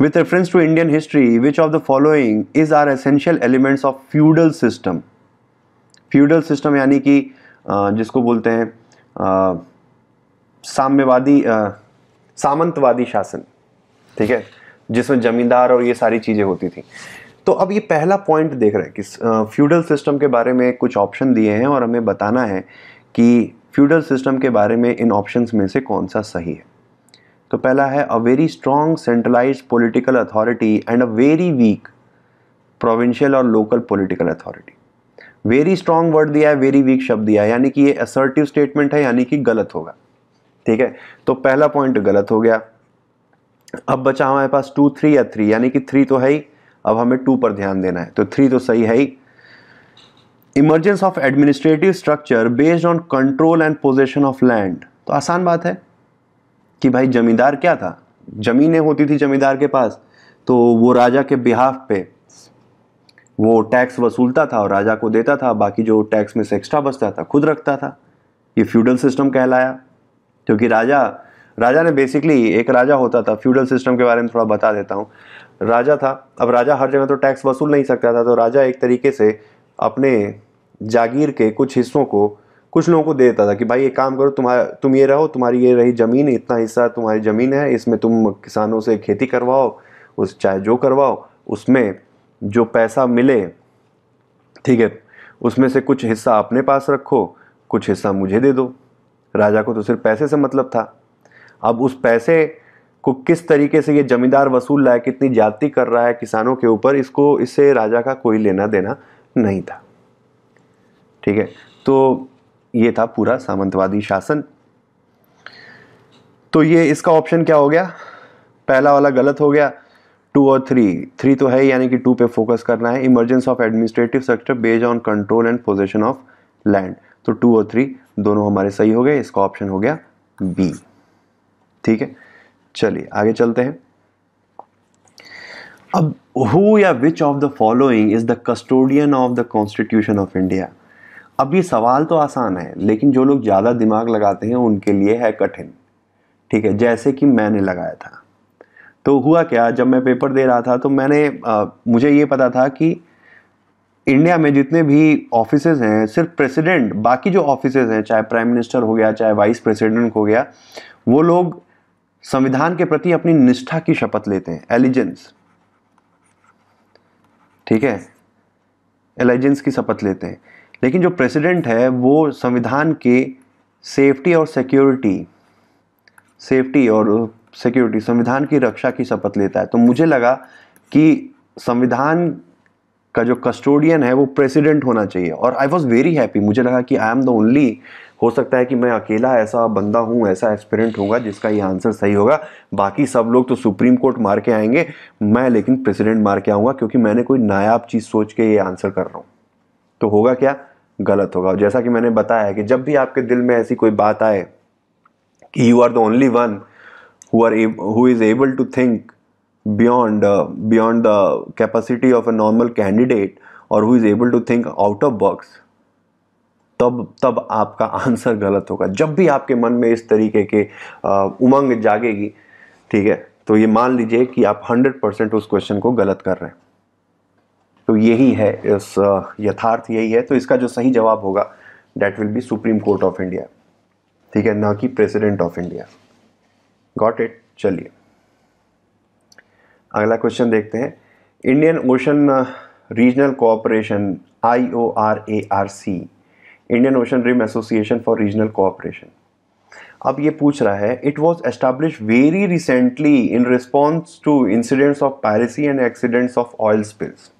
with reference to Indian history which of the following is are essential elements of feudal system feudal system यानी कि जिसको बोलते हैं साम्यवादी सामंतवादी शासन ठीक है जिसमें जमींदार और ये सारी चीज़ें होती थी तो अब ये पहला पॉइंट देख रहे हैं कि फ्यूडल सिस्टम के बारे में कुछ ऑप्शन दिए हैं और हमें बताना है कि फ्यूडल सिस्टम के बारे में इन ऑप्शंस में से कौन सा सही है तो पहला है a very strong centralize political authority and a very weak provincial और local political authority very strong word दिया है वेरी वीक शब्द दिया है यानी कि ये असर्टिव स्टेटमेंट है यानी कि गलत होगा ठीक है तो पहला पॉइंट गलत हो गया अब बचा हमारे पास टू थ्री या थ्री यानी कि थ्री तो है ही अब हमें टू पर ध्यान देना है तो थ्री तो सही है ही emergence of administrative structure based on control and possession of land तो आसान बात है कि भाई जमींदार क्या था ज़मीनें होती थी जमींदार के पास तो वो राजा के बिहाफ पे वो टैक्स वसूलता था और राजा को देता था बाकी जो टैक्स में से एक्स्ट्रा बचता था खुद रखता था ये फ्यूडल सिस्टम कहलाया क्योंकि राजा राजा ने बेसिकली एक राजा होता था फ्यूडल सिस्टम के बारे में थोड़ा बता देता हूँ राजा था अब राजा हर जगह तो टैक्स वसूल नहीं सकता था तो राजा एक तरीके से अपने जागीर के कुछ हिस्सों को कुछ लोगों को दे देता था कि भाई ये काम करो तुम्हारा तुम ये रहो तुम्हारी ये रही ज़मीन इतना हिस्सा तुम्हारी ज़मीन है इसमें तुम किसानों से खेती करवाओ उस चाहे जो करवाओ उसमें जो पैसा मिले ठीक है उसमें से कुछ हिस्सा अपने पास रखो कुछ हिस्सा मुझे दे दो राजा को तो सिर्फ पैसे से मतलब था अब उस पैसे को किस तरीके से ये जमींदार वसूल रहा है कितनी जाति कर रहा है किसानों के ऊपर इसको इससे राजा का कोई लेना देना नहीं था ठीक है तो ये था पूरा सामंतवादी शासन तो ये इसका ऑप्शन क्या हो गया पहला वाला गलत हो गया टू और थ्री थ्री तो है यानी कि टू पे फोकस करना है emergence of administrative structure based on control and possession of land तो टू और थ्री दोनों हमारे सही हो गए इसका ऑप्शन हो गया बी ठीक है चलिए आगे चलते हैं अब हु या which of the following is the custodian of the constitution of India अब ये सवाल तो आसान है लेकिन जो लोग ज़्यादा दिमाग लगाते हैं उनके लिए है कठिन ठीक है जैसे कि मैंने लगाया था तो हुआ क्या जब मैं पेपर दे रहा था तो मैंने आ, मुझे ये पता था कि इंडिया में जितने भी ऑफिस हैं सिर्फ प्रेसिडेंट बाकी जो ऑफिस हैं चाहे प्राइम मिनिस्टर हो गया चाहे वाइस प्रेसिडेंट हो गया वो लोग संविधान के प्रति अपनी निष्ठा की शपथ लेते हैं एलिजेंस ठीक है एलिजेंस की शपथ लेते हैं लेकिन जो प्रेसिडेंट है वो संविधान के सेफ्टी और सिक्योरिटी सेफ्टी और सिक्योरिटी संविधान की रक्षा की शपथ लेता है तो मुझे लगा कि संविधान का जो कस्टोडियन है वो प्रेसिडेंट होना चाहिए और आई वॉज वेरी हैप्पी मुझे लगा कि आई एम द ओनली हो सकता है कि मैं अकेला ऐसा बंदा हूँ ऐसा एक्सपेरेंट होगा जिसका ये आंसर सही होगा बाकी सब लोग तो सुप्रीम कोर्ट मार के आएंगे मैं लेकिन प्रेसिडेंट मार के आऊँगा क्योंकि मैंने कोई नायाब चीज़ सोच के ये आंसर कर रहा हूँ तो होगा क्या गलत होगा जैसा कि मैंने बताया कि जब भी आपके दिल में ऐसी कोई बात आए कि you are the only one who are who is able to think beyond uh, beyond the capacity of a normal candidate और who is able to think out of box तब तब आपका आंसर गलत होगा जब भी आपके मन में इस तरीके के आ, उमंग जागेगी ठीक है तो ये मान लीजिए कि आप 100 परसेंट उस क्वेश्चन को गलत कर रहे हैं तो यही है इस यथार्थ यही है तो इसका जो सही जवाब होगा that will be supreme court of India ठीक है ना कि president of India got it चलिए अगला क्वेश्चन देखते हैं Indian ocean regional cooperation I O R A R C Indian ocean rim association for regional cooperation अब ये पूछ रहा है it was establish very recently in response to incidents of piracy and accidents of oil spills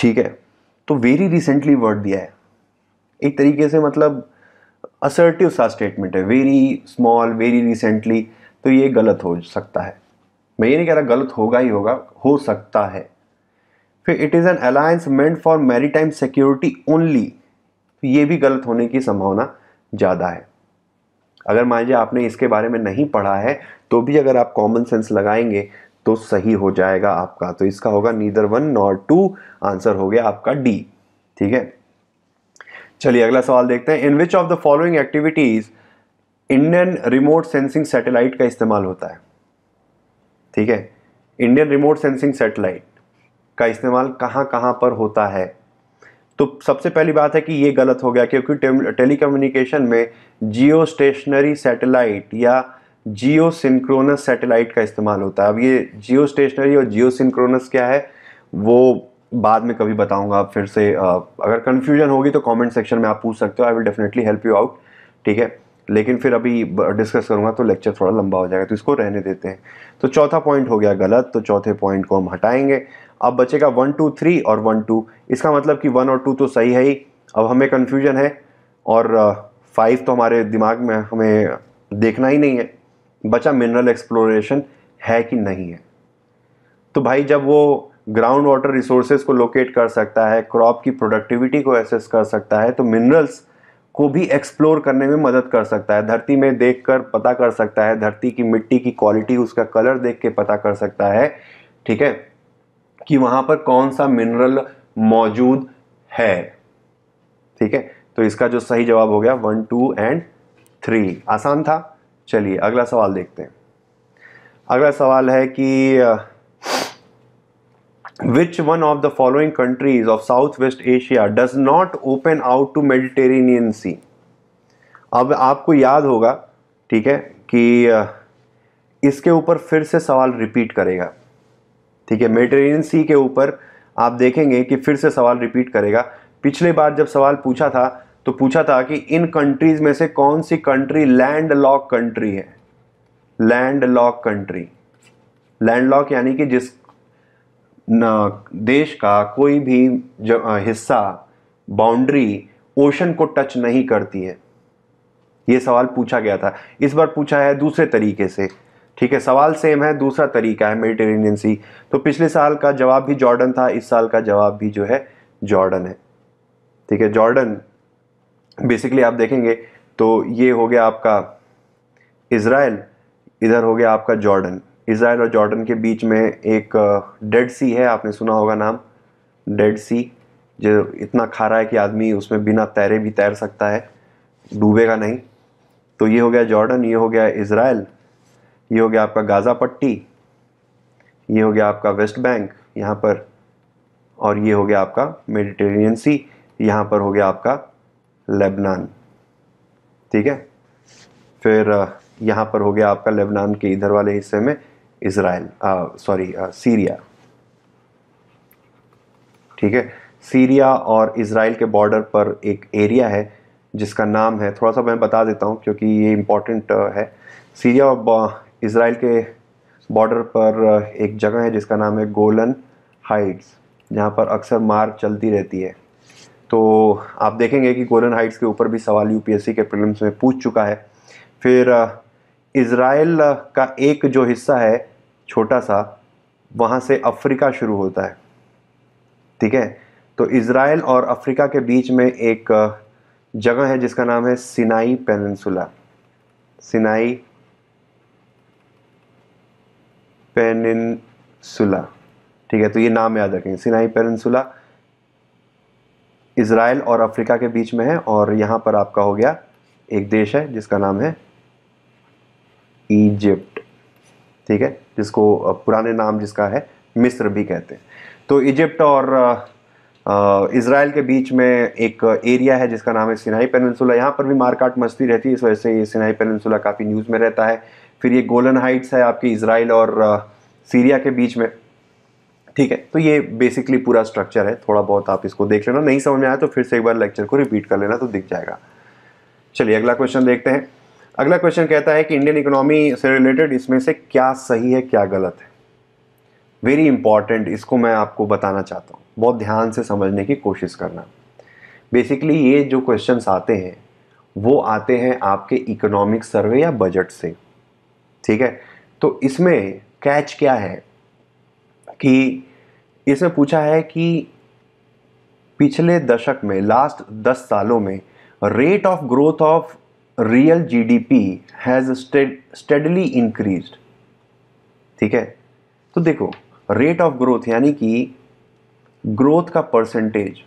ठीक है तो very recently word दिया है एक तरीके से मतलब असर्टिव सा स्टेटमेंट है वेरी स्मॉल वेरी रिसेंटली तो ये गलत हो सकता है मैं ये नहीं कह रहा गलत होगा ही होगा हो सकता है फिर it is an alliance meant for maritime security only तो ये भी गलत होने की संभावना ज़्यादा है अगर मान लीजिए आपने इसके बारे में नहीं पढ़ा है तो भी अगर आप कॉमन सेंस लगाएंगे तो सही हो जाएगा आपका तो इसका होगा neither one not two answer हो गया आपका डी ठीक है चलिए अगला सवाल देखते हैं in which of the following activities Indian remote sensing satellite का इस्तेमाल होता है ठीक है इंडियन रिमोट सेंसिंग सैटेलाइट का इस्तेमाल कहाँ कहाँ पर होता है तो सबसे पहली बात है कि ये गलत हो गया क्योंकि टेली कम्युनिकेशन में जियो स्टेशनरी सैटेलाइट या जियो सिंक्रोनस सैटेलाइट का इस्तेमाल होता है अब ये जियो स्टेशनरी और जियो सिंक्रोनस क्या है वो बाद में कभी बताऊंगा फिर से uh, अगर कन्फ्यूजन होगी तो कमेंट सेक्शन में आप पूछ सकते हो I will definitely help you out ठीक है लेकिन फिर अभी डिस्कस करूंगा तो लेक्चर थोड़ा लंबा हो जाएगा तो इसको रहने देते हैं तो चौथा पॉइंट हो गया गलत तो चौथे पॉइंट को हम हटाएंगे अब बचेगा वन टू थ्री और वन टू इसका मतलब कि वन और टू तो सही है ही अब हमें कन्फ्यूजन है और फाइव तो हमारे दिमाग में हमें देखना ही नहीं है बचा मिनरल एक्सप्लोरेशन है कि नहीं है तो भाई जब वो ग्राउंड वाटर रिसोर्सेज को लोकेट कर सकता है क्रॉप की प्रोडक्टिविटी को एसेस कर सकता है तो मिनरल्स को भी एक्सप्लोर करने में मदद कर सकता है धरती में देख कर पता कर सकता है धरती की मिट्टी की क्वालिटी उसका कलर देख के पता कर सकता है ठीक है कि वहाँ पर कौन सा मिनरल मौजूद है ठीक है तो इसका जो सही जवाब हो गया वन टू एंड थ्री आसान था चलिए अगला सवाल देखते हैं अगला सवाल है कि which one of the following countries of southwest asia does not open out to mediterranean sea अब आपको याद होगा ठीक है कि इसके ऊपर फिर से सवाल रिपीट करेगा ठीक है मेडिटेरेनियन सी के ऊपर आप देखेंगे कि फिर से सवाल रिपीट करेगा पिछले बार जब सवाल पूछा था तो पूछा था कि इन कंट्रीज़ में से कौन सी कंट्री लैंड लॉक कंट्री है land lock country land lock यानी कि जिस न देश का कोई भी हिस्सा बाउंड्री ओशन को टच नहीं करती है ये सवाल पूछा गया था इस बार पूछा है दूसरे तरीके से ठीक है सवाल सेम है दूसरा तरीका है मेडिटेरेनियन सी तो पिछले साल का जवाब भी जॉर्डन था इस साल का जवाब भी जो है जॉर्डन है ठीक है जॉर्डन बेसिकली आप देखेंगे तो ये हो गया आपका इसराइल इधर हो गया आपका जॉर्डन इसराइल और जॉर्डन के बीच में एक डेड सी है आपने सुना होगा नाम डेड सी जो इतना खारा है कि आदमी उसमें बिना तैरे भी तैर सकता है डूबेगा नहीं तो ये हो गया जॉर्डन ये हो गया इसराइल ये हो गया आपका गाज़ा पट्टी ये हो गया आपका वेस्ट बैंक यहाँ पर और ये हो गया आपका मेडिटेरियन सी यहाँ पर हो गया आपका लेबनान ठीक है फिर यहाँ पर हो गया आपका लेबनान के इधर वाले हिस्से में इसराइल सॉरी सीरिया ठीक है सीरिया और इसराइल के बॉर्डर पर एक एरिया है जिसका नाम है थोड़ा सा मैं बता देता हूँ क्योंकि ये इम्पोर्टेंट है सीरिया और इसराइल के बॉर्डर पर एक जगह है जिसका नाम है गोलन हाइट्स जहाँ पर अक्सर मार चलती रहती है तो आप देखेंगे कि गोलन हाइट्स के ऊपर भी सवाल यूपीएससी के प्रीलिम्स में पूछ चुका है फिर इसराइल का एक जो हिस्सा है छोटा सा वहाँ से अफ्रीका शुरू होता है ठीक है तो इसराइल और अफ्रीका के बीच में एक जगह है जिसका नाम है सिनाई पेनसुला सिनाई पेनसुला ठीक है तो ये नाम याद रखेंगे सिनाई पेनसुला इसराइल और अफ्रीका के बीच में है और यहाँ पर आपका हो गया एक देश है जिसका नाम है इजिप्ट ठीक है जिसको पुराने नाम जिसका है मिस्र भी कहते हैं तो इजिप्ट और इसराइल के बीच में एक एरिया है जिसका नाम है सिनाई पेनसुला यहाँ पर भी मारकाट मस्ती रहती है इस वजह से ये सिनाई पेनसुला काफ़ी न्यूज़ में रहता है फिर ये गोलन हाइट्स है आपकी इसराइल और सीरिया के बीच में ठीक है तो ये बेसिकली पूरा स्ट्रक्चर है थोड़ा बहुत आप इसको देख लेना नहीं समझ में आया तो फिर से एक बार लेक्चर को रिपीट कर लेना तो दिख जाएगा चलिए अगला क्वेश्चन देखते हैं अगला क्वेश्चन कहता है कि इंडियन इकोनॉमी से रिलेटेड इसमें से क्या सही है क्या गलत है वेरी इंपॉर्टेंट इसको मैं आपको बताना चाहता हूँ बहुत ध्यान से समझने की कोशिश करना बेसिकली ये जो क्वेश्चन आते हैं वो आते हैं आपके इकोनॉमिक सर्वे या बजट से ठीक है तो इसमें कैच क्या है कि इसमें पूछा है कि पिछले दशक में लास्ट दस सालों में rate of growth of D P has steadily increase ठीक है तो देखो रेट ऑफ ग्रोथ यानी कि ग्रोथ का परसेंटेज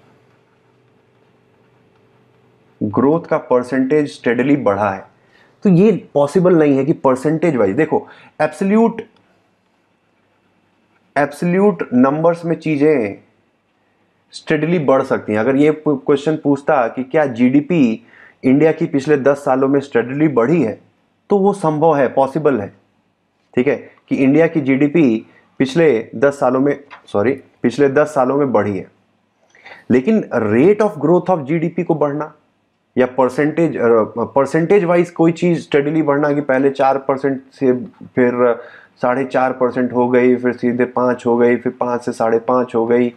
ग्रोथ का परसेंटेज स्टेडली बढ़ा है तो ये पॉसिबल नहीं है कि परसेंटेज वाइज देखो एब्सल्यूट एब्सल्यूट नंबर्स में चीज़ें स्टेडली बढ़ सकती हैं अगर ये क्वेश्चन पूछता कि क्या जीडीपी इंडिया की पिछले दस सालों में स्टडली बढ़ी है तो वो संभव है पॉसिबल है ठीक है कि इंडिया की जीडीपी पिछले दस सालों में सॉरी पिछले दस सालों में बढ़ी है लेकिन rate of growth of GDP को बढ़ना या परसेंटेज परसेंटेज वाइज कोई चीज़ स्टडीली बढ़ना कि पहले चार परसेंट से फिर साढ़े चार परसेंट हो गई फिर सीधे पाँच हो गई फिर पाँच से साढ़े पाँच हो गई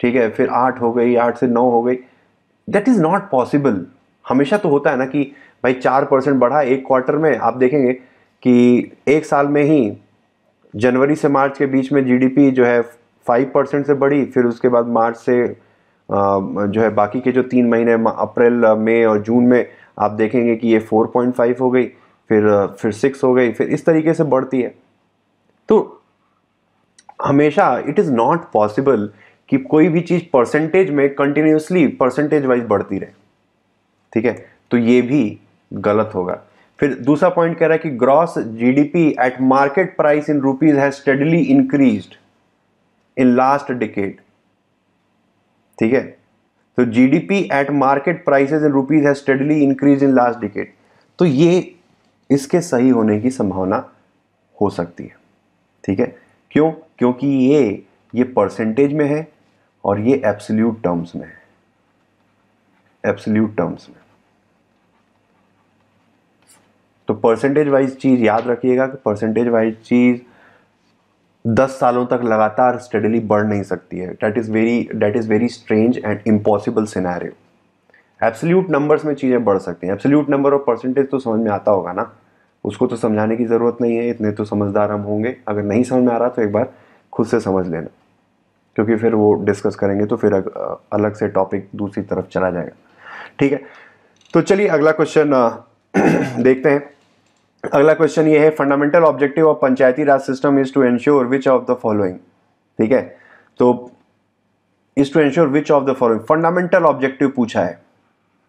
ठीक है फिर आठ हो गई आठ से नौ हो गई दैट इज़ नॉट पॉसिबल हमेशा तो होता है ना कि भाई चार परसेंट बढ़ा एक क्वार्टर में आप देखेंगे कि एक साल में ही जनवरी से मार्च के बीच में जीडीपी जो है फाइव परसेंट से बढ़ी फिर उसके बाद मार्च से जो है बाकी के जो तीन महीने अप्रैल मई और जून में आप देखेंगे कि ये फोर पॉइंट फाइव हो गई फिर फिर सिक्स हो गई फिर इस तरीके से बढ़ती है तो हमेशा इट इज़ नॉट पॉसिबल कि कोई भी चीज़ परसेंटेज में कंटिन्यूसली परसेंटेज वाइज बढ़ती रहे ठीक है तो ये भी गलत होगा फिर दूसरा पॉइंट कह रहा है कि gross GDP at market price in rupees has steadily increased in last decade ठीक है तो GDP at market prices in rupees has steadily increase in last decade तो ये इसके सही होने की संभावना हो सकती है ठीक है क्यों क्योंकि ये ये परसेंटेज में है और ये एब्सोल्यूट टर्म्स में है एब्सोल्यूट टर्म्स में तो परसेंटेज वाइज चीज़ याद रखिएगा कि परसेंटेज वाइज चीज़ दस सालों तक लगातार स्टडीली बढ़ नहीं सकती है that is very that is very strange and impossible scenario absolute numbers में चीज़ें बढ़ सकती हैं एब्सोल्यूट नंबर और परसेंटेज तो समझ में आता होगा ना उसको तो समझाने की ज़रूरत नहीं है इतने तो समझदार हम होंगे अगर नहीं समझ में आ रहा तो एक बार खुद से समझ लेना क्योंकि फिर वो डिस्कस करेंगे तो फिर अलग से टॉपिक दूसरी तरफ चला जाएगा ठीक है तो चलिए अगला क्वेश्चन देखते हैं अगला क्वेश्चन ये है fundamental objective of panchayati raj system is to ensure which of the following ठीक है तो is to ensure which of the following fundamental objective पूछा है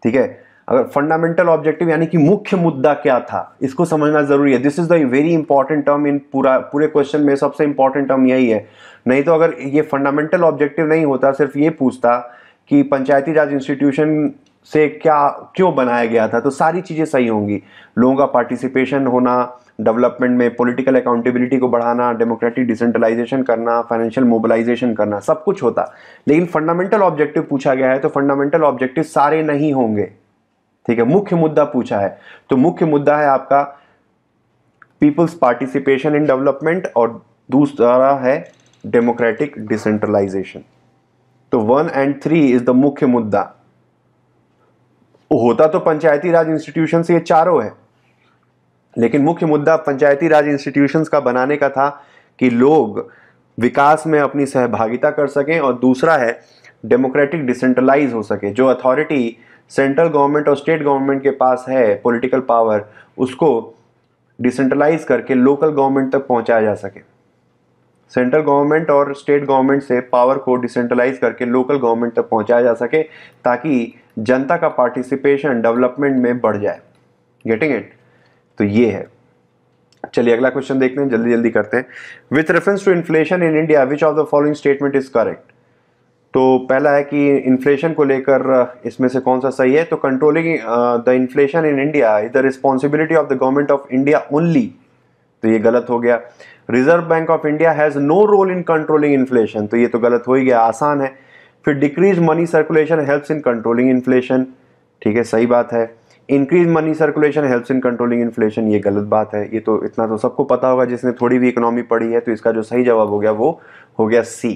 ठीक है अगर फंडामेंटल ऑब्जेक्टिव यानी कि मुख्य मुद्दा क्या था इसको समझना जरूरी है this is the very important term in पूरा पूरे क्वेश्चन में सबसे इंपॉर्टेंट टर्म यही है नहीं तो अगर ये फंडामेंटल ऑब्जेक्टिव नहीं होता सिर्फ ये पूछता कि पंचायती राज इंस्टीट्यूशन से क्या क्यों बनाया गया था तो सारी चीज़ें सही होंगी लोगों का पार्टिसिपेशन होना डेवलपमेंट में पॉलिटिकल अकाउंटेबिलिटी को बढ़ाना डेमोक्रेटिक डिसेंट्रलाइजेशन करना फाइनेंशियल मोबिलाइजेशन करना सब कुछ होता लेकिन फंडामेंटल ऑब्जेक्टिव पूछा गया है तो फंडामेंटल ऑब्जेक्टिव सारे नहीं होंगे ठीक है मुख्य मुद्दा पूछा है तो मुख्य मुद्दा है आपका पीपल्स पार्टिसिपेशन इन डेवलपमेंट और दूसरा है डेमोक्रेटिक डिसेंट्रलाइजेशन तो one and three is the मुख्य मुद्दा होता तो पंचायती राज इंस्टीट्यूशन से ये चारों है लेकिन मुख्य मुद्दा पंचायती राज इंस्टीट्यूशंस का बनाने का था कि लोग विकास में अपनी सहभागिता कर सकें और दूसरा है डेमोक्रेटिक डिसेंट्रलाइज हो सके जो अथॉरिटी सेंट्रल गवर्नमेंट और स्टेट गवर्नमेंट के पास है पॉलिटिकल पावर उसको डिसेंट्रलाइज करके लोकल गवर्नमेंट तक पहुंचाया जा सके सेंट्रल गवर्नमेंट और स्टेट गवर्नमेंट से पावर को डिसेंट्रलाइज करके लोकल गवर्नमेंट तक पहुंचाया जा सके ताकि जनता का पार्टिसिपेशन डेवलपमेंट में बढ़ जाए गेटिंग इट तो ये है चलिए अगला क्वेश्चन देखते हैं जल्दी जल्दी करते हैं with reference to inflation in India which of the following statement is correct तो पहला है कि इन्फ्लेशन को लेकर इसमें से कौन सा सही है तो controlling the inflation in India is the responsibility of the government of India only तो ये गलत हो गया Reserve bank of India has no role in controlling inflation तो ये तो गलत हो ही गया आसान है फिर decrease money circulation helps in controlling inflation ठीक है सही बात है increase money circulation helps in controlling inflation ये गलत बात है ये तो इतना तो सबको पता होगा जिसने थोड़ी भी इकोनॉमी पढ़ी है तो इसका जो सही जवाब हो गया वो हो गया सी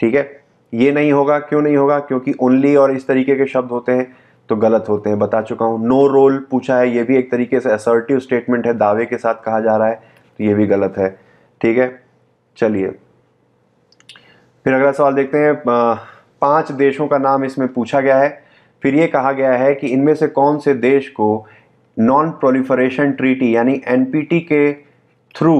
ठीक है ये नहीं होगा क्यों नहीं होगा क्योंकि ओनली और इस तरीके के शब्द होते हैं तो गलत होते हैं बता चुका हूँ नो रोल पूछा है ये भी एक तरीके से असर्टिव स्टेटमेंट है दावे के साथ कहा जा रहा है तो ये भी गलत है ठीक है चलिए फिर अगला सवाल देखते हैं पांच देशों का नाम इसमें पूछा गया है फिर ये कहा गया है कि इनमें से कौन से देश को नॉन प्रोलिफरेशन ट्रीटी यानी एनपीटी के थ्रू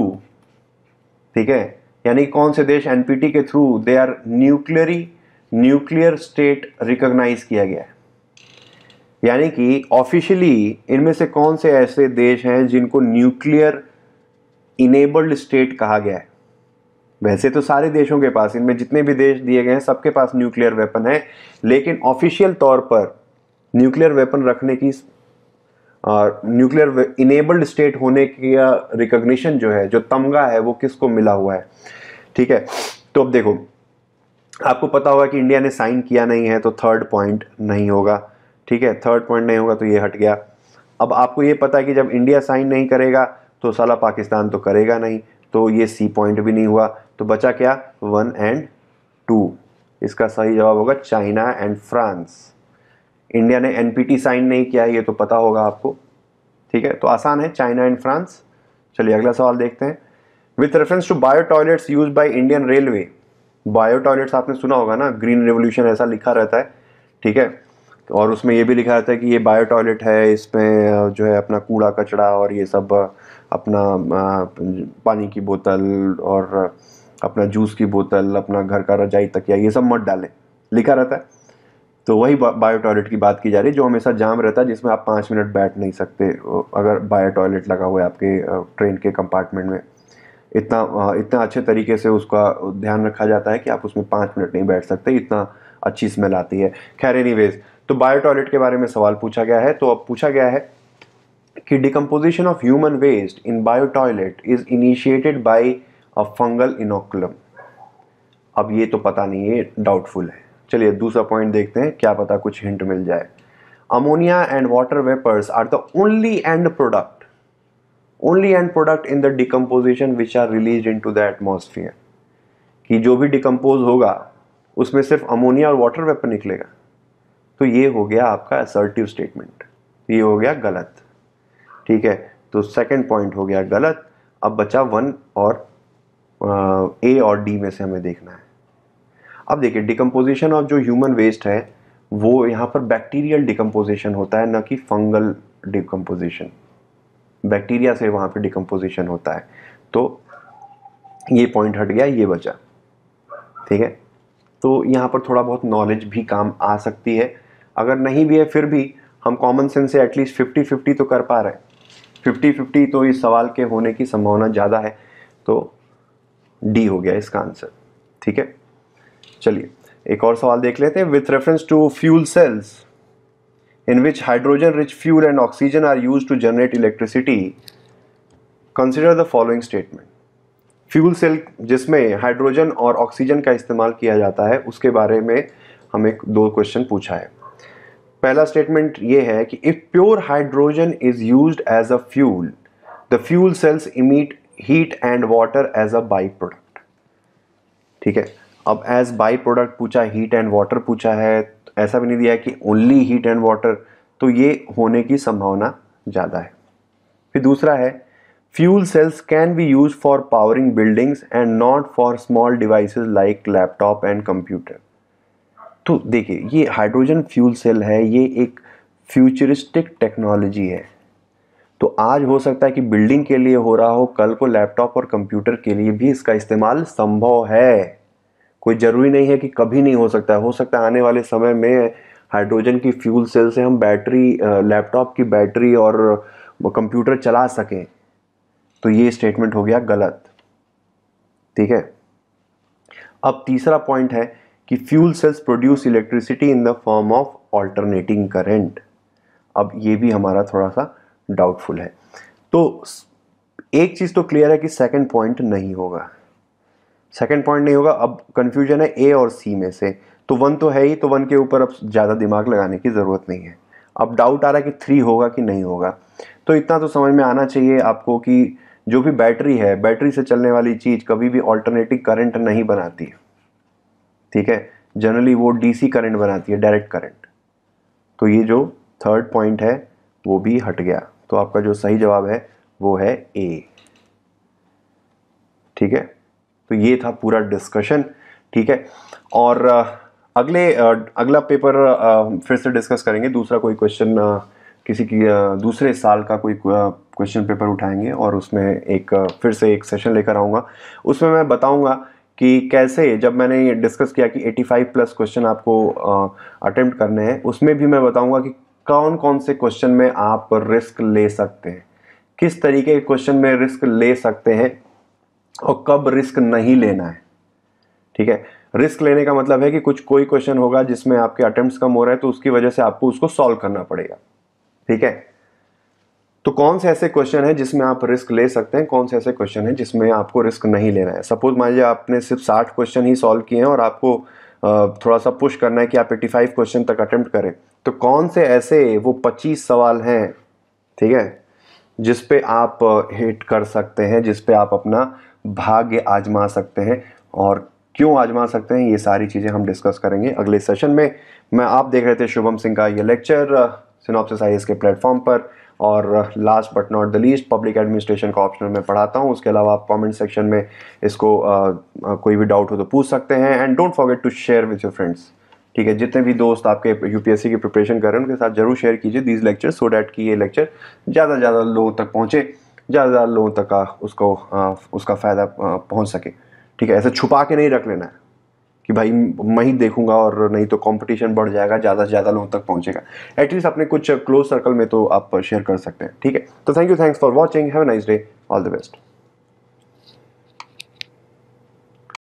ठीक है यानी कौन से देश एनपीटी के through they are nuclearly nuclear state recognise किया गया है यानी कि ऑफिशियली इनमें से कौन से ऐसे देश हैं जिनको न्यूक्लियर इनेबल्ड स्टेट कहा गया है वैसे तो सारे देशों के पास इनमें जितने भी देश दिए गए हैं सबके पास न्यूक्लियर वेपन है लेकिन ऑफिशियल तौर पर न्यूक्लियर वेपन रखने की और न्यूक्लियर इनेबल्ड स्टेट होने की रिकग्निशन जो है जो तमगा है वो किसको मिला हुआ है ठीक है तो अब देखो आपको पता होगा कि इंडिया ने साइन किया नहीं है तो थर्ड पॉइंट नहीं होगा ठीक है थर्ड पॉइंट नहीं होगा तो ये हट गया अब आपको ये पता है कि जब इंडिया साइन नहीं करेगा तो साला पाकिस्तान तो करेगा नहीं तो ये सी पॉइंट भी नहीं हुआ तो बचा क्या वन एंड टू इसका सही जवाब होगा चाइना एंड फ्रांस इंडिया ने एनपीटी साइन नहीं किया ये तो पता होगा आपको ठीक है तो आसान है चाइना एंड फ्रांस चलिए अगला सवाल देखते हैं with reference to bio toilets use by Indian railway bio toilets आपने सुना होगा ना ग्रीन रेवोल्यूशन ऐसा लिखा रहता है ठीक है और उसमें ये भी लिखा रहता है कि ये बायो टॉयलेट है इसमें जो है अपना कूड़ा कचड़ा और ये सब अपना पानी की बोतल और अपना जूस की बोतल अपना घर का रजाई तकिया ये सब मत डालें लिखा रहता है तो वही बायो टॉयलेट की बात की जा रही है जो हमेशा जाम रहता है जिसमें आप पाँच मिनट बैठ नहीं सकते अगर बायो टॉयलेट लगा हुआ है आपके ट्रेन के कंपार्टमेंट में इतना इतना अच्छे तरीके से उसका ध्यान रखा जाता है कि आप उसमें पाँच मिनट नहीं बैठ सकते इतना अच्छी स्मेल आती है खैर एनी तो बायो टॉयलेट के बारे में सवाल पूछा गया है तो अब पूछा गया है कि decomposition of human waste in bio toilet is initiated by a fungal inoculum अब ये तो पता नहीं ये डाउटफुल है चलिए दूसरा पॉइंट देखते हैं क्या पता कुछ हिंट मिल जाए ammonia and water vapours are the only end product only end product in the decomposition which are release into the atmosphere कि जो भी डिकम्पोज होगा उसमें सिर्फ अमोनिया और वाटर वेपर निकलेगा तो ये हो गया आपका असर्टिव स्टेटमेंट ये हो गया गलत ठीक है तो सेकंड पॉइंट हो गया गलत अब बचा वन और ए और डी में से हमें देखना है अब देखिए डिकम्पोजिशन ऑफ जो ह्यूमन वेस्ट है वो यहाँ पर बैक्टीरियल डिकम्पोजिशन होता है ना कि फंगल डिकम्पोजिशन बैक्टीरिया से वहाँ पे डिकम्पोजिशन होता है तो ये पॉइंट हट गया ये बचा ठीक है तो यहाँ पर थोड़ा बहुत नॉलेज भी काम आ सकती है अगर नहीं भी है फिर भी हम कॉमन सेंस से एटलीस्ट फिफ्टी फिफ्टी तो कर पा रहे हैं फिफ्टी फिफ्टी तो इस सवाल के होने की संभावना ज़्यादा है तो डी हो गया इसका आंसर ठीक है चलिए एक और सवाल देख लेते हैं with reference to fuel cells in which hydrogen rich fuel and oxygen are use to generate electricity consider the following statement fuel cell जिसमें हाइड्रोजन और ऑक्सीजन का इस्तेमाल किया जाता है उसके बारे में हमें दो क्वेश्चन पूछा है पहला स्टेटमेंट ये है कि if pure hydrogen is use as a fuel the fuel cells emit heat and water as a by product ठीक है अब एज बाई प्रोडक्ट पूछा हीट एंड वाटर पूछा है ऐसा भी नहीं दिया है कि ओनली हीट एंड वाटर तो ये होने की संभावना ज़्यादा है फिर दूसरा है fuel cells can be use for powering buildings and not for small devices like laptop and computer तो देखिए ये हाइड्रोजन फ्यूल सेल है ये एक फ्यूचरिस्टिक टेक्नोलॉजी है तो आज हो सकता है कि बिल्डिंग के लिए हो रहा हो कल को लैपटॉप और कंप्यूटर के लिए भी इसका इस्तेमाल संभव है कोई ज़रूरी नहीं है कि कभी नहीं हो सकता है हो सकता है आने वाले समय में हाइड्रोजन की फ्यूल सेल से हम बैटरी लैपटॉप की बैटरी और कंप्यूटर चला सकें तो ये स्टेटमेंट हो गया गलत ठीक है अब तीसरा पॉइंट है कि fuel cells produce electricity in the form of alternating current अब ये भी हमारा थोड़ा सा डाउटफुल है तो एक चीज़ तो क्लियर है कि सेकेंड पॉइंट नहीं होगा सेकेंड पॉइंट नहीं होगा अब कन्फ्यूजन है ए और सी में से तो वन तो है ही तो वन के ऊपर अब ज़्यादा दिमाग लगाने की ज़रूरत नहीं है अब डाउट आ रहा है कि थ्री होगा कि नहीं होगा तो इतना तो समझ में आना चाहिए आपको कि जो भी बैटरी है बैटरी से चलने वाली चीज़ कभी भी ऑल्टरनेटिव करंट नहीं बनाती है ठीक है जनरली वो डीसी करंट बनाती है डायरेक्ट करंट तो ये जो थर्ड पॉइंट है वो भी हट गया तो आपका जो सही जवाब है वो है ए ठीक है तो ये था पूरा डिस्कशन ठीक है और अगले अगला पेपर फिर से डिस्कस करेंगे दूसरा कोई क्वेश्चन किसी की दूसरे साल का कोई क्वेश्चन पेपर उठाएंगे और उसमें एक फिर से एक सेशन लेकर आऊँगा उसमें मैं बताऊँगा कि कैसे जब मैंने ये डिस्कस किया कि 85 प्लस क्वेश्चन आपको अटेम्प्ट करने हैं उसमें भी मैं बताऊंगा कि कौन कौन से क्वेश्चन में आप रिस्क ले सकते हैं किस तरीके के क्वेश्चन में रिस्क ले सकते हैं और कब रिस्क नहीं लेना है ठीक है रिस्क लेने का मतलब है कि कुछ कोई क्वेश्चन होगा जिसमें आपके अटेम्प्ट कम हो रहे हैं तो उसकी वजह से आपको उसको सॉल्व करना पड़ेगा ठीक है तो कौन से ऐसे क्वेश्चन हैं जिसमें आप रिस्क ले सकते हैं कौन से ऐसे क्वेश्चन हैं जिसमें आपको रिस्क नहीं लेना है सपोज मान लीजिए आपने सिर्फ साठ क्वेश्चन ही सॉल्व किए हैं और आपको थोड़ा सा पुश करना है कि आप एट्टी फाइव क्वेश्चन तक अटैम्प्ट करें तो कौन से ऐसे वो पच्चीस सवाल हैं ठीक है जिसपे आप हिट कर सकते हैं जिसपे आप अपना भाग्य आजमा सकते हैं और क्यों आजमा सकते हैं ये सारी चीज़ें हम डिस्कस करेंगे अगले सेशन में मैं आप देख रहे थे शुभम सिंह का ये लेक्चर सिनॉप्सिस आई के प्लेटफॉर्म पर और last but not the least public administration का ऑप्शन मैं पढ़ाता हूँ उसके अलावा आप कमेंट सेक्शन में इसको आ, कोई भी डाउट हो तो पूछ सकते हैं and don't forget to share with your friends ठीक है जितने भी दोस्त आपके यूपीएससी की प्रिपरेशन कर रहे हैं उनके साथ जरूर शेयर कीजिए दीज लेक्चर सो डैट कि ये लेक्चर ज़्यादा से ज़्यादा लोगों तक पहुँचे ज़्यादा ज़्यादा लोगों तक का उसको उसका फ़ायदा पहुँच सके ठीक है ऐसे छुपा के नहीं रख लेना है कि भाई मैं ही देखूंगा और नहीं तो कंपटीशन बढ़ जाएगा ज़्यादा से ज़्यादा लोगों तक पहुंचेगा एटलीस्ट अपने कुछ क्लोज सर्कल में तो आप शेयर कर सकते हैं ठीक है तो thank you thanks for watching have nice day all the best